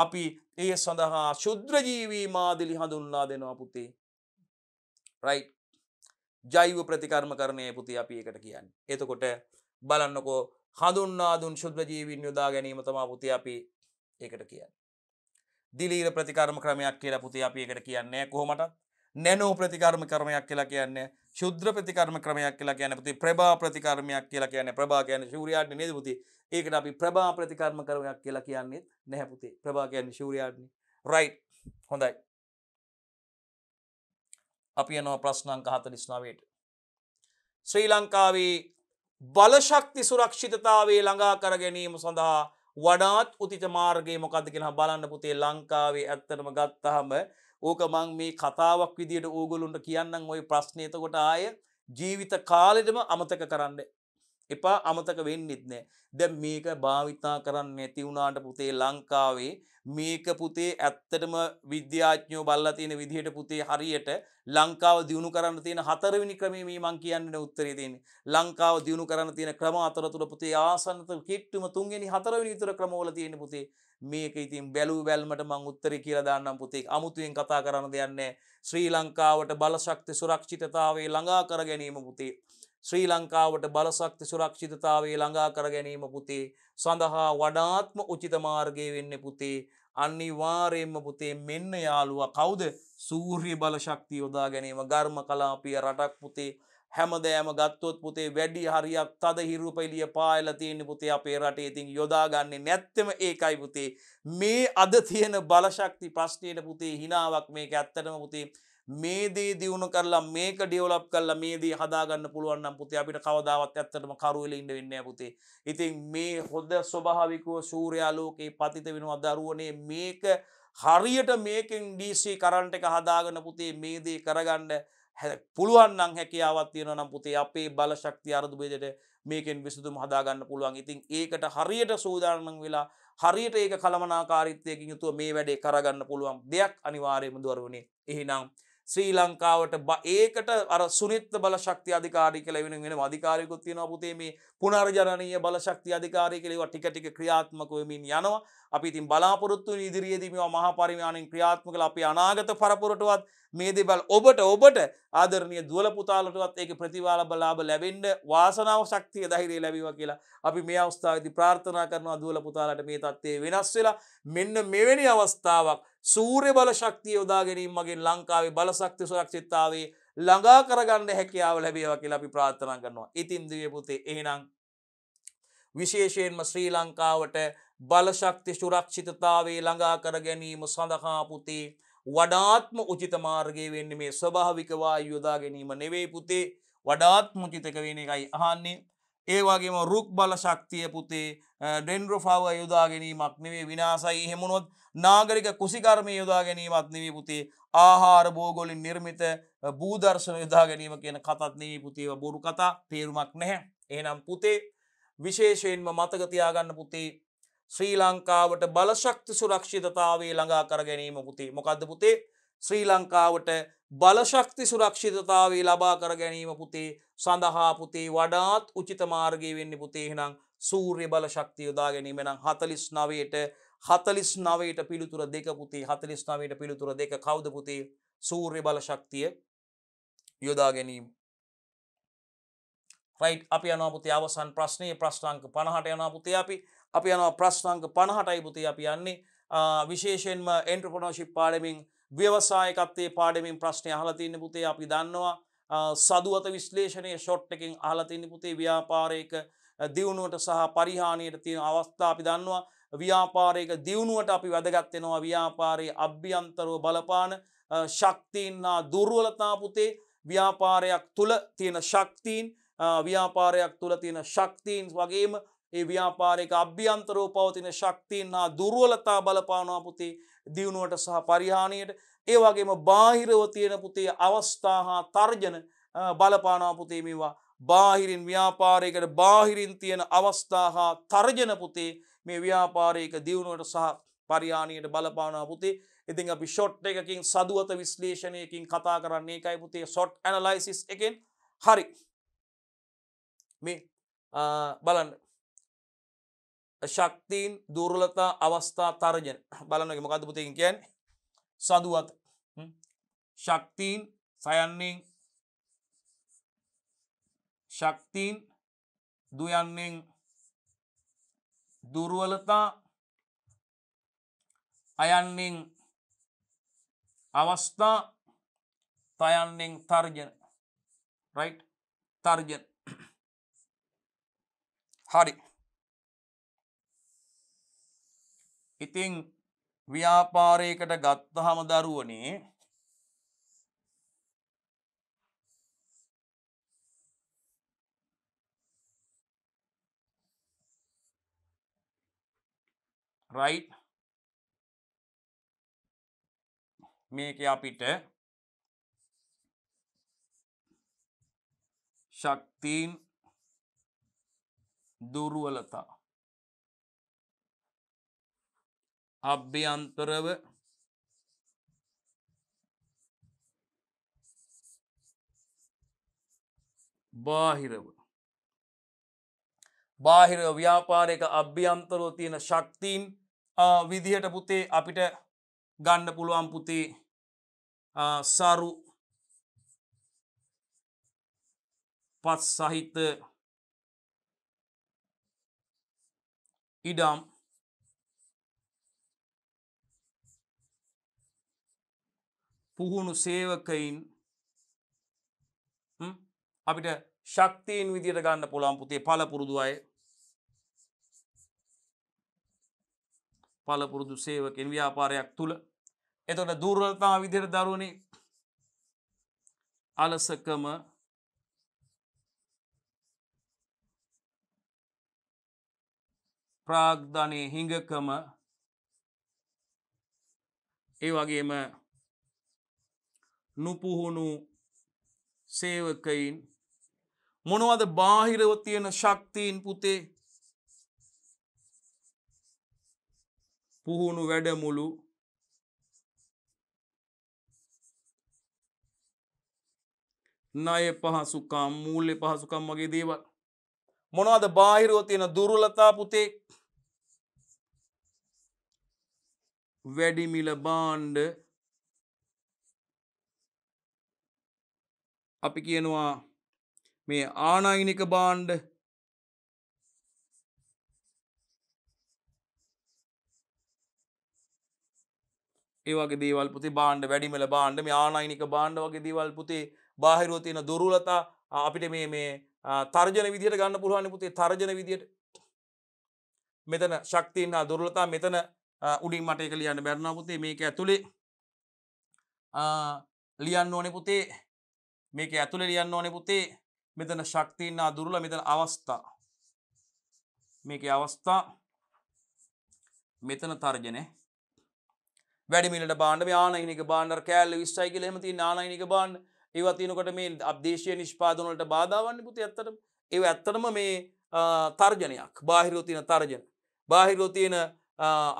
අපි ඒ සඳහා ශුද්‍රජීවී මාදිලි හඳුන්වා දෙනවා පුතේ. රයිට්. ජෛව ප්‍රතිකර්මකරණය පුතේ අපි ඒකට කියන්නේ. එතකොට බලන්නකෝ හඳුන්වා දුන් ශුද්‍රජීවීන් යොදා ගැනීම තමයි පුතේ අපි ඒකට කියන්නේ. දිලීර ප්‍රතිකර්ම ක්‍රමයක් කියලා පුතේ අපි ඒකට කියන්නේ කොහොමටත් නැනෝ ප්‍රතිකර්ම කර්මයක් කියලා කියන්නේ ශුද්‍ර ප්‍රතිකර්ම ක්‍රමයක් කියලා කියන පුති ප්‍රභා ප්‍රතිකර්මයක් කියලා කියන ප්‍රභා කියන ශූරයාඩ්න නේද පුති ඒකට අපි ප්‍රභා ප්‍රතිකර්ම කරමයක් කියලා කියන්නේ නැහැ පුතේ ප්‍රභා කියන්නේ ශූරයාඩ්න රයිට් හොඳයි අපි යනවා ප්‍රශ්න අංක 49ට ශ්‍රී ලංකාවේ බලශක්ති සුරක්ෂිතතාවේ ළඟා කර ගැනීම සඳහා වඩාත් උතිත මාර්ගයේ මොකක්ද කියලා බලන්න පුතේ ලංකාවේ ඇත්තටම ගත්තහම ඕක මං මේ කතාවක් විදිට ඕගොලුන්ට කියන්නම් ඔය ප්‍රශ්නයතකොට ආය ජීවිත කාලෙටම අමතක කරන්න එපා අමතක වෙන්නෙත් නෑ දැ මේක භාවිතා කරන්න නැතිවුණාට පුතේ ලංකාවේ මේක පුතේ ඇත්තටම විද්‍යාඥෝ බල්ල තියෙන විදිහට පුතේ හරියට ලංකාව දියුණු කරන්න තියෙන හතරවිනි ක්‍රමේ මේ මං කියන්න උත්තරේ තියෙන ලංකාව දියුණු කරන්න තියෙන ක්‍රම අතරතුර පුතේ ආසන්නත කිට්ටුම තුන්ගෙන හතරවිනි විතර ක්‍රමෝල තියෙන පුතේ මේක ඉතින් බැලූ වැල්මට මං උත්තරේ කියලා දාන්නම් පුතේ. අමුතුවෙන් කතා කරන්න දෙන්නේ ශ්‍රී ලංකාවට බලශක්ති සුරක්ෂිතතාවයේ ළඟා කර ගැනීම පුතේ. ශ්‍රී ලංකාවට බලශක්ති සුරක්ෂිතතාවයේ ළඟා කර ගැනීම පුතේ සඳහා වඩාත්ම උචිත මාර්ගය වෙන්නේ පුතේ. අනිවාර්යෙන්ම පුතේ මෙන්න යාළුවා කවුද? සූර්ය බලශක්තිය යොදා ගැනීම ඝර්ම කලාපීය රටක් පුතේ. හැමදෑම ගත්තොත් පුතේ වැඩි හරියක් තද හිරුපෙළිය පායලා තියෙන පුතේ අපේ රටේ ඉතින් යොදාගන්නේ නැත්තෙම ඒකයි පුතේ මේ අද තියෙන බලශක්ති ප්‍රශ්නේට පුතේ හිනාවක් මේක ඇත්තටම පුතේ මේ දේ දියුණු කරලා මේක ඩියවලප් කරලා මේ දේ හදාගන්න පුළුවන් නම් පුතේ අපිට කවදාවත් ඇත්තටම කරුවෙල ඉන්න වෙන්නේ නැහැ පුතේ. ඉතින් මේ හොද ස්වභාවිකව සූර්යා ලෝකේ පතිත වෙනවා දරුවනේ මේක හරියට මේකෙන් DC කරන්ට් එක හදාගෙන පුතේ මේ දේ කරගන්න පුළුවන්නම් හැකියාවත් තියෙන නම් පුතේ අපේ බලශක්ති අරදුබේදයට මේකෙන් විසඳුම් හදාගන්න පුළුවන් ඉතින් ඒකට හරියට සූදානම් වෙලා හරියට ඒක කළමනාකාරීත්වයකින් යුතුව මේ වැඩේ කරගන්න පුළුවන් දෙයක් අනිවාර්යයෙන්ම දරුවනේ එහෙනම් ශ්‍රී ලංකාවට ඒකට අර සුනිත්ත බලශක්ති අධිකාරී කළ වෙන වෙන අධිකාරයකුත් තියෙනවා පුතේ මේ පුනර්ජනනීය බලශක්ති අධිකාරී කියලා ඒවා ටික ටික ක්‍රියාත්මක වෙමින් යනවා. අපි ඉතින් බලාපොරොත්තු වෙන ඉදිරියේදී මේවා මහා පරිමාණයෙන් ක්‍රියාත්මක කළ අපේ අනාගත පරපුරටවත් මේ දේවල් ඔබට ඔබට ආදරණීය දුවල පුතාලටවත් ඒකේ ප්‍රතිඵල ලාභ ලැබෙන්න වාසනාව ශක්තිය ධෛර්යය ලැබීවා කියලා අපි මේ අවස්ථාවේදී ප්‍රාර්ථනා කරනවා දුවල පුතාලට මේ தත්ත්වය වෙනස් වෙලා මෙන්න මෙවැනි අවස්ථාවක් සූරය බල ශක්තිය යොදා ගැනීම මගේ ලංකාවේ බලසක්ති සුරක්ෂිත්තාවේ ළඟා කරගන්න හැකියාව ලැබේවා කියලා අපි ප්‍රාර්ථනා කරනවා. ඉතින් දිව්‍ය පුතේ එහෙනම් විශේෂයෙන්ම ශ්‍රී ලංකාවට බලශක්ති සුරක්ෂිතතාවේ ළඟා කර ගැනීම සඳහා පුතේ වඩාත්ම උචිත මාර්ගය වෙන්න මේ ස්වභාවිකවා යොදා ගැනීම නෙවෙයි පුතේ වඩාත්ම උචිතක වෙන එකයි අහන්නේ ඒවාගේම රුක් බලශක්තිය පුතේ ඩෙන්ඩ්‍රොෆාව යොදා ගැනීමක් නෙවේ විනාසයි හෙමුණොත් නාගරික කුසිකර්මය යොදා ගැනීමත් නෙවී පුතේ ආහාර බෝගොලින් නිර්මිත බූදර්ශන යොදා ගැනීම කියන කතත් නෙවී පුතේව බොරු කතා තේරුමක් නැහැ. එහනම් පුතේ විශේෂයෙන්ම මතකතියාගන්න පුතේ ශ්‍රී ලංකාවට බලශක්ති සුරක්ෂිතතාවේ ළඟා කර ගැනීම පුතේ මොකක්ද පුතේ ශ්‍රී ලංකාවට බලශක්ති සුරක්ෂිතතාවේ ලබා කර ගැනීම පුතේ සඳහා පුතේ වඩාත් උචිත මාර්ගය වෙන්න පුතේ හෙනම් සූර්ය බලශක්තිය යොදා ගැනීමෙනම් හතලිස් නවයට හතලිස් නවයට පිළිතුර දෙක පුතේ හතලිස් නවයට පිළිතුර දෙක කවුද පුතේ සූර්ය බල ශක්තිය යොදා ගැනීම රයි් අපි අනපුතේ අවසන් ප්‍රශ්නය ප්‍රශ්නාංක පණහට යනපුතේ අපි අපි යනවා ප්‍රශ්නාංක පණහටයි පුතේ අපි යන්නේ විශේෂෙන්ම එන්ට්‍රපනෝශිප් පාඩමින් ව්‍යවසායකත්තේ පාඩමින් ප්‍රශ්නය හලතින්න පුතේ අපි දන්නවා සදුවත විශ්ලේෂණය ෂොට් එකින් අහලතින්න පුතේ ව්‍යාපාරයක දියුණුවට සහ පරිහානියට තියෙන අවස්ථා අපි දන්නවා ව්‍යාපාරයක දියුණුවට අපි වැදගත්වෙනවා ව්‍යාපාරයේ අභ්‍යන්තරෝ බලපාන ශක්තින්නා දුර්ුවලතාපුතේ ව්‍යාපාරයක් තුළ තියෙන ශක්තිීන් ව්‍යාපාරයක් තුළ තියෙන ශක්තිීන් වගේම ඒ ව්‍යාපාරයක අභ්‍යන්තරෝ පවතින ශක්තින්නා දුර්ුවලතා බලපානවාපුතේ දියුණුවට සහ පරිහානියට ඒ වගේම බාහිරව තියෙන පුතේ අවස්ථා හා තර්ජන බලපානාපුතේ මේවා බාහිරින් ව්‍යාපාරයකට බාහිරින් තියෙන අවස්ථා හා තර්ජන පුතේ මේ ව්‍යාපාරයක දියුණුවට සහ පරියාණයට බලපාන පුතේ ඉතිං අපි ෂොට් එකකින් සදුවත විශ්ලේෂණයකින් කතා කරන්නේ එකයි පුතේ සොට් ඇනලයිසිස් එකෙන් හරි මේ බලන්න ශක්තිීන් දුර්ලතා අවස්ථා තරජන බලන්නගේ මොකද පුතින් කියන් සදුවත් ශක්තිීන් සයන්නේ ශක්තිීන් දුයන්නේ දුර්වලතා අයන්නෙන් අවස්ථා තයන්නෙන් තර්ජන රයි් තර්ජන හරි ඉතිං ව්‍යාපාරයකට ගත්තහම දරුවනේ රයිට් මේක අපිට ශක්තිීන් දුරුවලතා අභ්‍යන්තරව බාහිරව බාහිර ව්‍යාපාරයක අභ්‍යන්තරෝ තියෙන ශක්තිීන් විදිහට පුතේ අපිට ගණ්ඩ පුළුවන් පුතේ සරු පත් සහිත ඉඩම් පුහුණු සේවකයින් අපිට ශක්තියෙන් විදිට ගන්න පුළන් පුතේ පල පුරුදු අය පලපුරුදු සේවකෙන් ව්‍යාපාරයක් තුළ එතොට දුර්වලතා විදිර දරුණි අලසකම ප්‍රාග්ධනය හිඟකම ඒ වගේම නුපුහුණු සේවකයින් මොනවද බාහිරව තියෙන ශක්තිීන් පුතේ පුහුණු වැඩමුළු ණය පහසුකම් මූල්‍ය පහසුකම් වගේ දේවල් මොනවද බාහිරව තියෙන දුර්වලතා පුතේ වැඩිමිල බාණ්ඩ අපි කියනවා මේ ආනයිනික බාණ්ඩ ඒවගේ දේවල් පුති බාණ්ඩ වැඩිමල බාණ්ඩ මේ ආනයිනික බාණ්ඩ වගේ දේවල් පුතේ බාහිරුව තියෙන දුරුලතා අපිට මේ මේ තර්ජන විදිහට ගන්න පුළුවන් පුතේ තර්ජන විදිහට මෙතන ශක්තියන් හා දුර්ලතා මෙතන උඩින් මට එක ලියන්න බැරනා පුතේ මේක ඇතුළේ ලියන්න ඕනේ පුතේ මේක ඇතුළේ ලියන්න ඕනේ පුතේ මෙතන ශක්තියන් හා දුර්ල මෙතන අවස්ථා මේකේ අවස්ථා මෙතන තර්ජනේ වැඩිමිලට බාණ්ඩ යානහිනික බාණ්ඩ කෑල්ල විස්සයි කියල හෙමති නානහිනික බාණ්ඩ ඒවතිනකොට මේ අදේශය නිෂ්පාදනලට බාධාවන්න පුති ඇත්තට ඒ ඇත්තටම මේ තර්ජනයක් බාහිරෝතියන තර්ජන. බාහිරෝතියන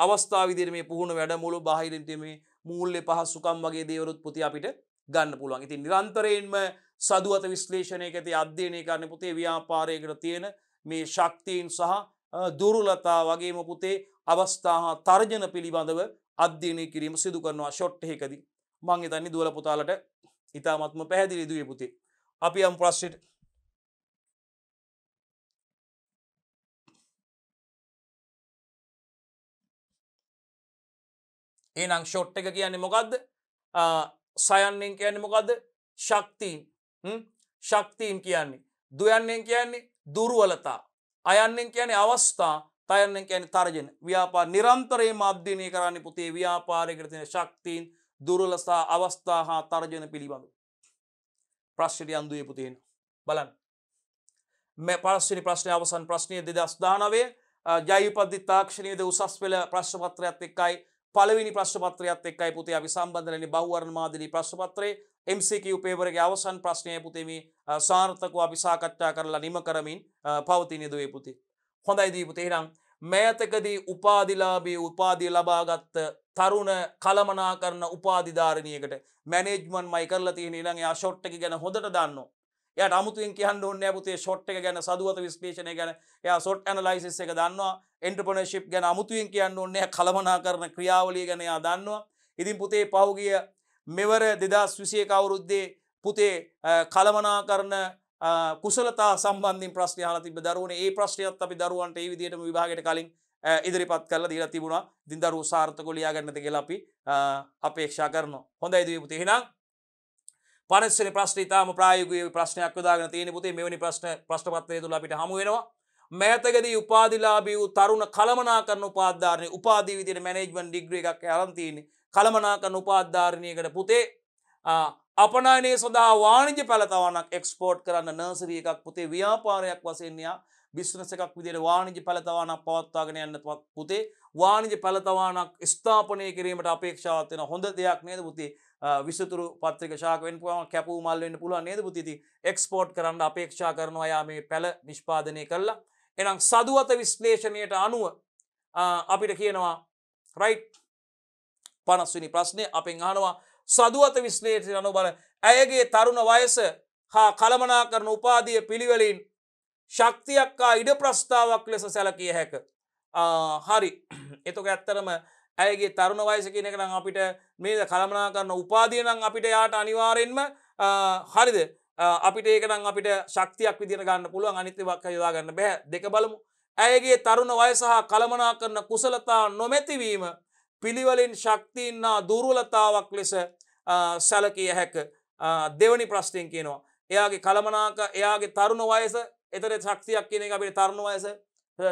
අවස්ථාවිදිර මේ පුහුණ වැඩ මුළු බාහිරන්තීමේ මූල්ලෙ පහස්සුකම් වගේ දේවරුත් පුති අපිට ගන්න පුළුවන් ඉතින් නිරන්තරයෙන්ම සදුවත විශ්ලේෂණය ඇති අධ්‍යයනය කරන්න පුතේ ව්‍යාපාරයකට තියෙන මේ ශක්තිීන් සහ දුරුලතා වගේම පුතේ අවස්ථා හා තර්ජන පිළිබඳව අධ්‍යයනය කිරීම සිදු කරනවා ෂොට්හෙකදී මං හිතන්නේ දුවල පුතාලට ඉතාමත්ම පැහැදිලි දුවේ පුතේ අපි යම් ප්‍රශ්ට ඒනම් ෂොට් එක කියන්නේ මොකක්ද සයන්නෙන් කියන්නේ මොකක්ද ශක්තිීන් ශක්තිීන් කියන්නේ දුයන්නෙන් කියන්නේ දුරුවලතා අයන්නෙන් කියන්නේ අවස්ථා තයරණ ැන තර්ජන ව්‍යාපා නිරන්තරේ මධ්‍යනය කරන්න පුතේ ව්‍යාපාරයකට තින ශක්තිීන් දුරලසා අවස්ථා හා තර්ජන පිළිබඳු. ප්‍රශ්ටි අන්දුවය පුතියෙන බලන් මේ පරස්සනි ප්‍රශ්නය අවසන් ප්‍රශ්නය දෙද අස්ධානවේ ජයිපදදි තාක්ෂණයද උසස් වෙල ප්‍රශ්පත්‍රයක්ත් එක්කයි පලවිනි ප්‍රශ්පත්‍රයක්ත් එක්කයි පුතේ අපි සම්බන්ධලනි බෞවරණ මාදිලි ප්‍රශ්පත්‍රයේ MCQ පේවරගේ අවසන් ප්‍රශ්නය පුතෙමි සාර්ථකව අපි සාකච්ඡා කරලා නිම කරමින් පවතිනිදවේ පුති හොඳයි දීපුත එහෙනම් මෑතකදී උපාධිලාබී උපාදිය ලබාගත්ත තරුණ කළමනා කරන උපාධිධාරණයකට මැනේජ්මන් මයි කරල තියෙන ඉළඟ ෂොට්ටක ගැන හොඳට දන්න. ය අමුතුෙන් කියන්න ඔන්න ඇපුතේ ෂොට්ක ගැන සදුවත විස්පේෂණය ගැන ය සොට් ඇනලයිසිස් එක දන්නවා එන්ටපනශිප් ගැන අමුතුයෙන් කියන්න ඔන්න කළමනා කරන ක්‍රියාවලිය ගැනයා දන්නවා. ඉතින් පුතේ පහුගිය මෙවර දෙදස් විසිය කවුරුද්දේ පුතේ කළමනා කරන කුසලතා සම්බන්ධින් ප්‍රශ්න හලා තිබ දරුවන ඒ ප්‍රශ්නයත් අපි දරුවන්ට ඒ විදිහට විභාගයට කලින් ඉදිරිපත් කරලා දීලා තිබුණා දින්දරු සාර්ථක ලියා ගන්නද කියලා අපි අපේක්ෂා කරනවා හොඳයි දීපු තේහෙනම් පනස්සන ප්‍රශ්න ඉතාම ප්‍රායෝගික ප්‍රශ්නයක් යොදාගෙන තියෙන පුතේ මෙවැනි ප්‍රශ්න ප්‍රශ්නපත්‍රය තුල අපිට හමු වෙනවා මෑතකදී උපාධිලාභී වූ තරුණ කළමනාකරන උපාධාරණය උපාධී විදියට මැනේජ්මන්ට් ඩිග්‍රී එකක් අරන් තියෙන්නේ කළමනාකරන උපාධාරණයකට පුතේ අපනයනය සඳහා වාණජ පැළතවනක් එක්ස්පෝට් කරන්න නර්සරිය එකක් පුතේ ව්‍යාපාරයක් වසෙන්යා බිස්නස එකක් විදිර වාණජ පැළතවානක් පවත්වාගෙන යන්න පුතේ වාණජ පැළතවානක් ස්ථාපනය කිරීමට අපේක්ෂාවත්වෙන හොඳ දෙයක් නේද පුති විසතුරු පත්‍රික ශාකෙන් පුුවම කැපූ මල්ලන්න පුළුව නේද පුතිති එක්ස්පෝට් කරන්න අපේක්ෂා කරනවා යා මේ පැළ නිෂ්පාදනය කරලා එනම් සදුවත විශ්ලේෂණයට අනුව අපිට කියනවා රයිට් පනස්වනි ප්‍රශ්නය අපෙන් අහනවා සදුවත විශ්ලේට අනු බල ඇයගේ තරුණ වයස හා කළමනා කරන උපාදිය පිළිවෙලින් ශක්තියක්කා ඉඩ ප්‍රස්ථාවක් ලෙස සැලකිය හැක හරි <clears throat> එතක ඇත්තරම ඇගේ තරුණ වයස කියන කරන අපිට මේද කළමනා කරන උපාදියනම් අපිට යාට අනිවාරෙන්ම හරිද අපිට ඒකනම් අපිට ශක්තියක් විදිර ගන්න පුළුවන් අනිත්‍යවක් යොදා ගන්න බැහ දෙක බලමු ඇයගේ තරුණ වයසහ කළමනා කරන කුසලතා නොමැතිවීම පිළිවලින් ශක්තින්නා දුරුලතාවක් ලෙස සැලකිය හැක දෙවනි ප්‍රශ්ටයෙන් කියනවා. එයාගේ කළමනාක එයාගේ තරුණ වයස එතර ශක්තියක් කියන එක අපිට තරුණ වයස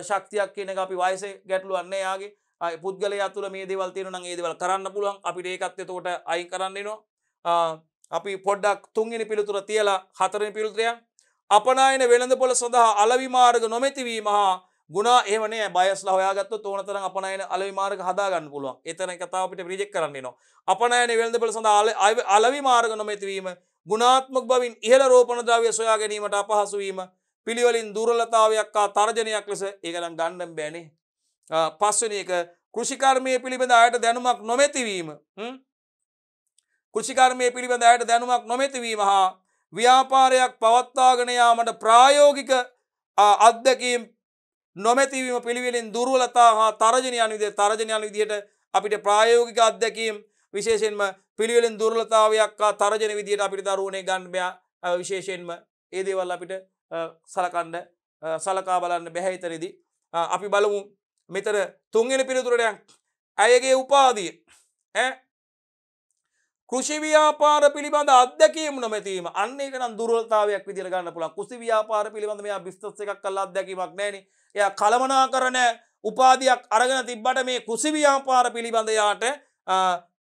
ශක්තියක් කියන එක අපි වයස ගැටලුවන්නේ යාගේ අය පුද්ගල අතුළ මේ දේවල් තියෙන නම් ඒදවල් කරන්න පුළුවන් අපිට ඒකත් එතකොට අයි කරන්නනවා අපි පොඩ්ඩක් තුන්ගෙන පිළිතුර තියලා හතරෙන පිළිතුරයක් අපනායන වෙළඳ පොළ සඳහා අලවිමාර්ග නොමැතිවීම හා ගුණා ඒමනේ බයස්ලා හොයාගත්තු තෝනතර අපනයන අලවි මාර්ග හදාගන්න පුළුවන් එතන කතාව අපිට ප්‍රජෙක් කරන්නනවා අපනයන වෙළඳපල සඳහාල අලවි මාර්ග නොමැතිවීම ගුණාත්මක බවින් ඉහළ රෝපණ ද්‍රව්‍ය සොයා ගැනීමට අපහසුවීම පිළිවලින් දුරලතාවයක් ආ තර්ජනයක් ලෙස ඒකනම් ගණ්ඩම් බැනේ පස්වන එක කෘෂිකර්මය පිළිබඳ අයට දැනුමක් නොමැතිවීම කෘෂිකර්මය පිළිබඳ අයට දැනුමක් නොමැතිවීම හා ව්‍යාපාරයක් පවත්තාගෙනයාමට ප්‍රායෝගික අත්දැකීම් නොමැතිවීම පිළිවෙලින් දුර්වලතා හා තරජනයන් විදිහට තරජනයන් විදිහට අපිට ප්‍රායෝගික අත්දැකීම් විශේෂයෙන්ම පිළිවෙලින් දුර්වලතාවයක් හා තරජන විදිහට අපිට දරුවනේ ගන්න බෑ විශේෂයෙන්ම ඒ දේවල් අපිට සලකන්න සලකා බලන්න බැහැ ඉතනදී අපි බලමු මෙතන තුන්වෙනි පිළිතුරට ඇයගේ උපාධිය ඈ කෘෂි ව්‍යාපාර පිළිබඳ අත්දැකීම නොමැතිීම අන්න එක නම් දුර්වලතාවයක් විදිහට ගන්න පුළුවන් කෘෂි ව්‍යාපාර පිළිබඳ මෙයා බිස්නස් එකක් කරලා අත්දැකීමක් නැහැ නේ එය කළමනා කරන උපාධයක් අරගෙන තිබ්බට මේ කුසිව්‍යාපාර පිළිබඳයාට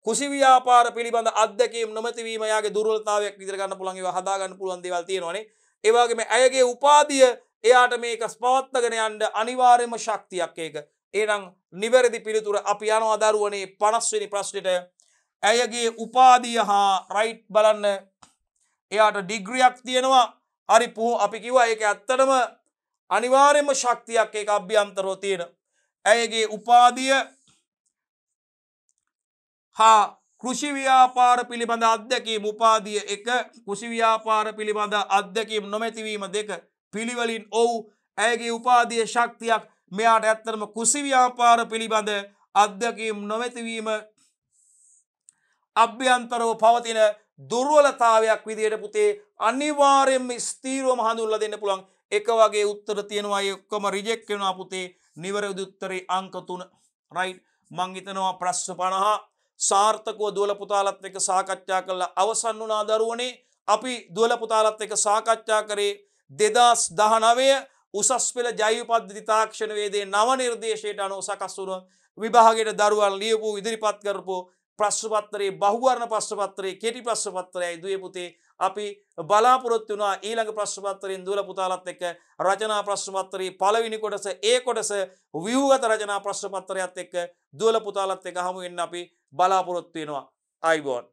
කුසිව්‍යාපාර පිළිබඳ අදකීම නොමතිවීමයාගේ දුරල්තාවයක් විදිරගන්න පුළන්ගේ හදාගන්න පුළන් දෙවල් තියෙනවානේ ඒවාගේම ඇයගේ උපාදිය එයාට මේක ස්පවත්තගෙන යන්ඩ අනිවාර්යම ශක්තියක් ඒක ඒනම් නිවැරදි පිළිතුර අපි යන අදරුවනේ පනස්වනි ප්‍රශ්නට ඇයගේ උපාදිය හා රයිට් බලන්න එයාට ඩිග්‍රියක් තියෙනවා අරි පුහ අපි කිවා ඒක ඇත්තටම අනිවාරෙන්ම ශක්තියක් එක අභ්‍යන්තරෝ තියෙන ඇයගේ උපාදිය හා කෘෂිව්‍යාපාර පිළිබඳ අත්දැකීම් උපාදිය එක කෘෂිව්‍යාපාර පිළිබඳ අත්දැකීම් නොමැතිවීම දෙක පිළිවලින් ඔවු ඇයගේ උපාදිය ශක්තියක් මෙයාට ඇත්තරම කුසිව්‍යාපාර පිළිබඳ අත්දැකීම් නොමැතිවීම අභ්‍යන්තරෝ පවතින දුර්වලතාවයක් විදියට පුතේ අනිවාරයෙන්ම ස්තීරුවම හඳුල්ල දෙන්න පුළුවන් එක වගේ උත්තර තියෙනවා ඔක්කොම රිජෙක් වෙනවා පුතේ නිවරදි උත්තරේ අංක තුන රයිට් මං හිතනවා ප්‍රශ්න 50 සාර්ථකව දුවල පුතාලත් එක්ක සාකච්ඡා කළා අවසන් වුණා දරුවනේ අපි දුවල පුතාලත් එක්ක සාකච්ඡා කරේ 2019 උසස් පෙළ ජෛව පද්ධති තාක්ෂණ වේදයේ නව නිර්දේශයට අනුව සකස් වුණු විභාගයට දරුවන් ලියපු ඉදිරිපත් කරපු ප්‍රශ්න පත්‍රයේ බහුවර්ණ ප්‍රශ්න පත්‍රයේ කෙටි ප්‍රශ්න පත්‍රයයි දුවේ පුතේ අපි බලාපොරොත්තු වුණා ඊළඟ ප්‍රශ්නපත්‍රයෙන් දූල පුතාලත් එක්ක රචනා ප්‍රශ්නපත්‍රයේ පළවෙනි කොටස ඒ කොටස ව්‍යුහගත රචනා ප්‍රශ්නපත්‍රයත් එක්ක දූල පුතාලත් එක්ක හමු වෙන්න අපි බලාපොරොත්තු වෙනවා. ආයිබෝන්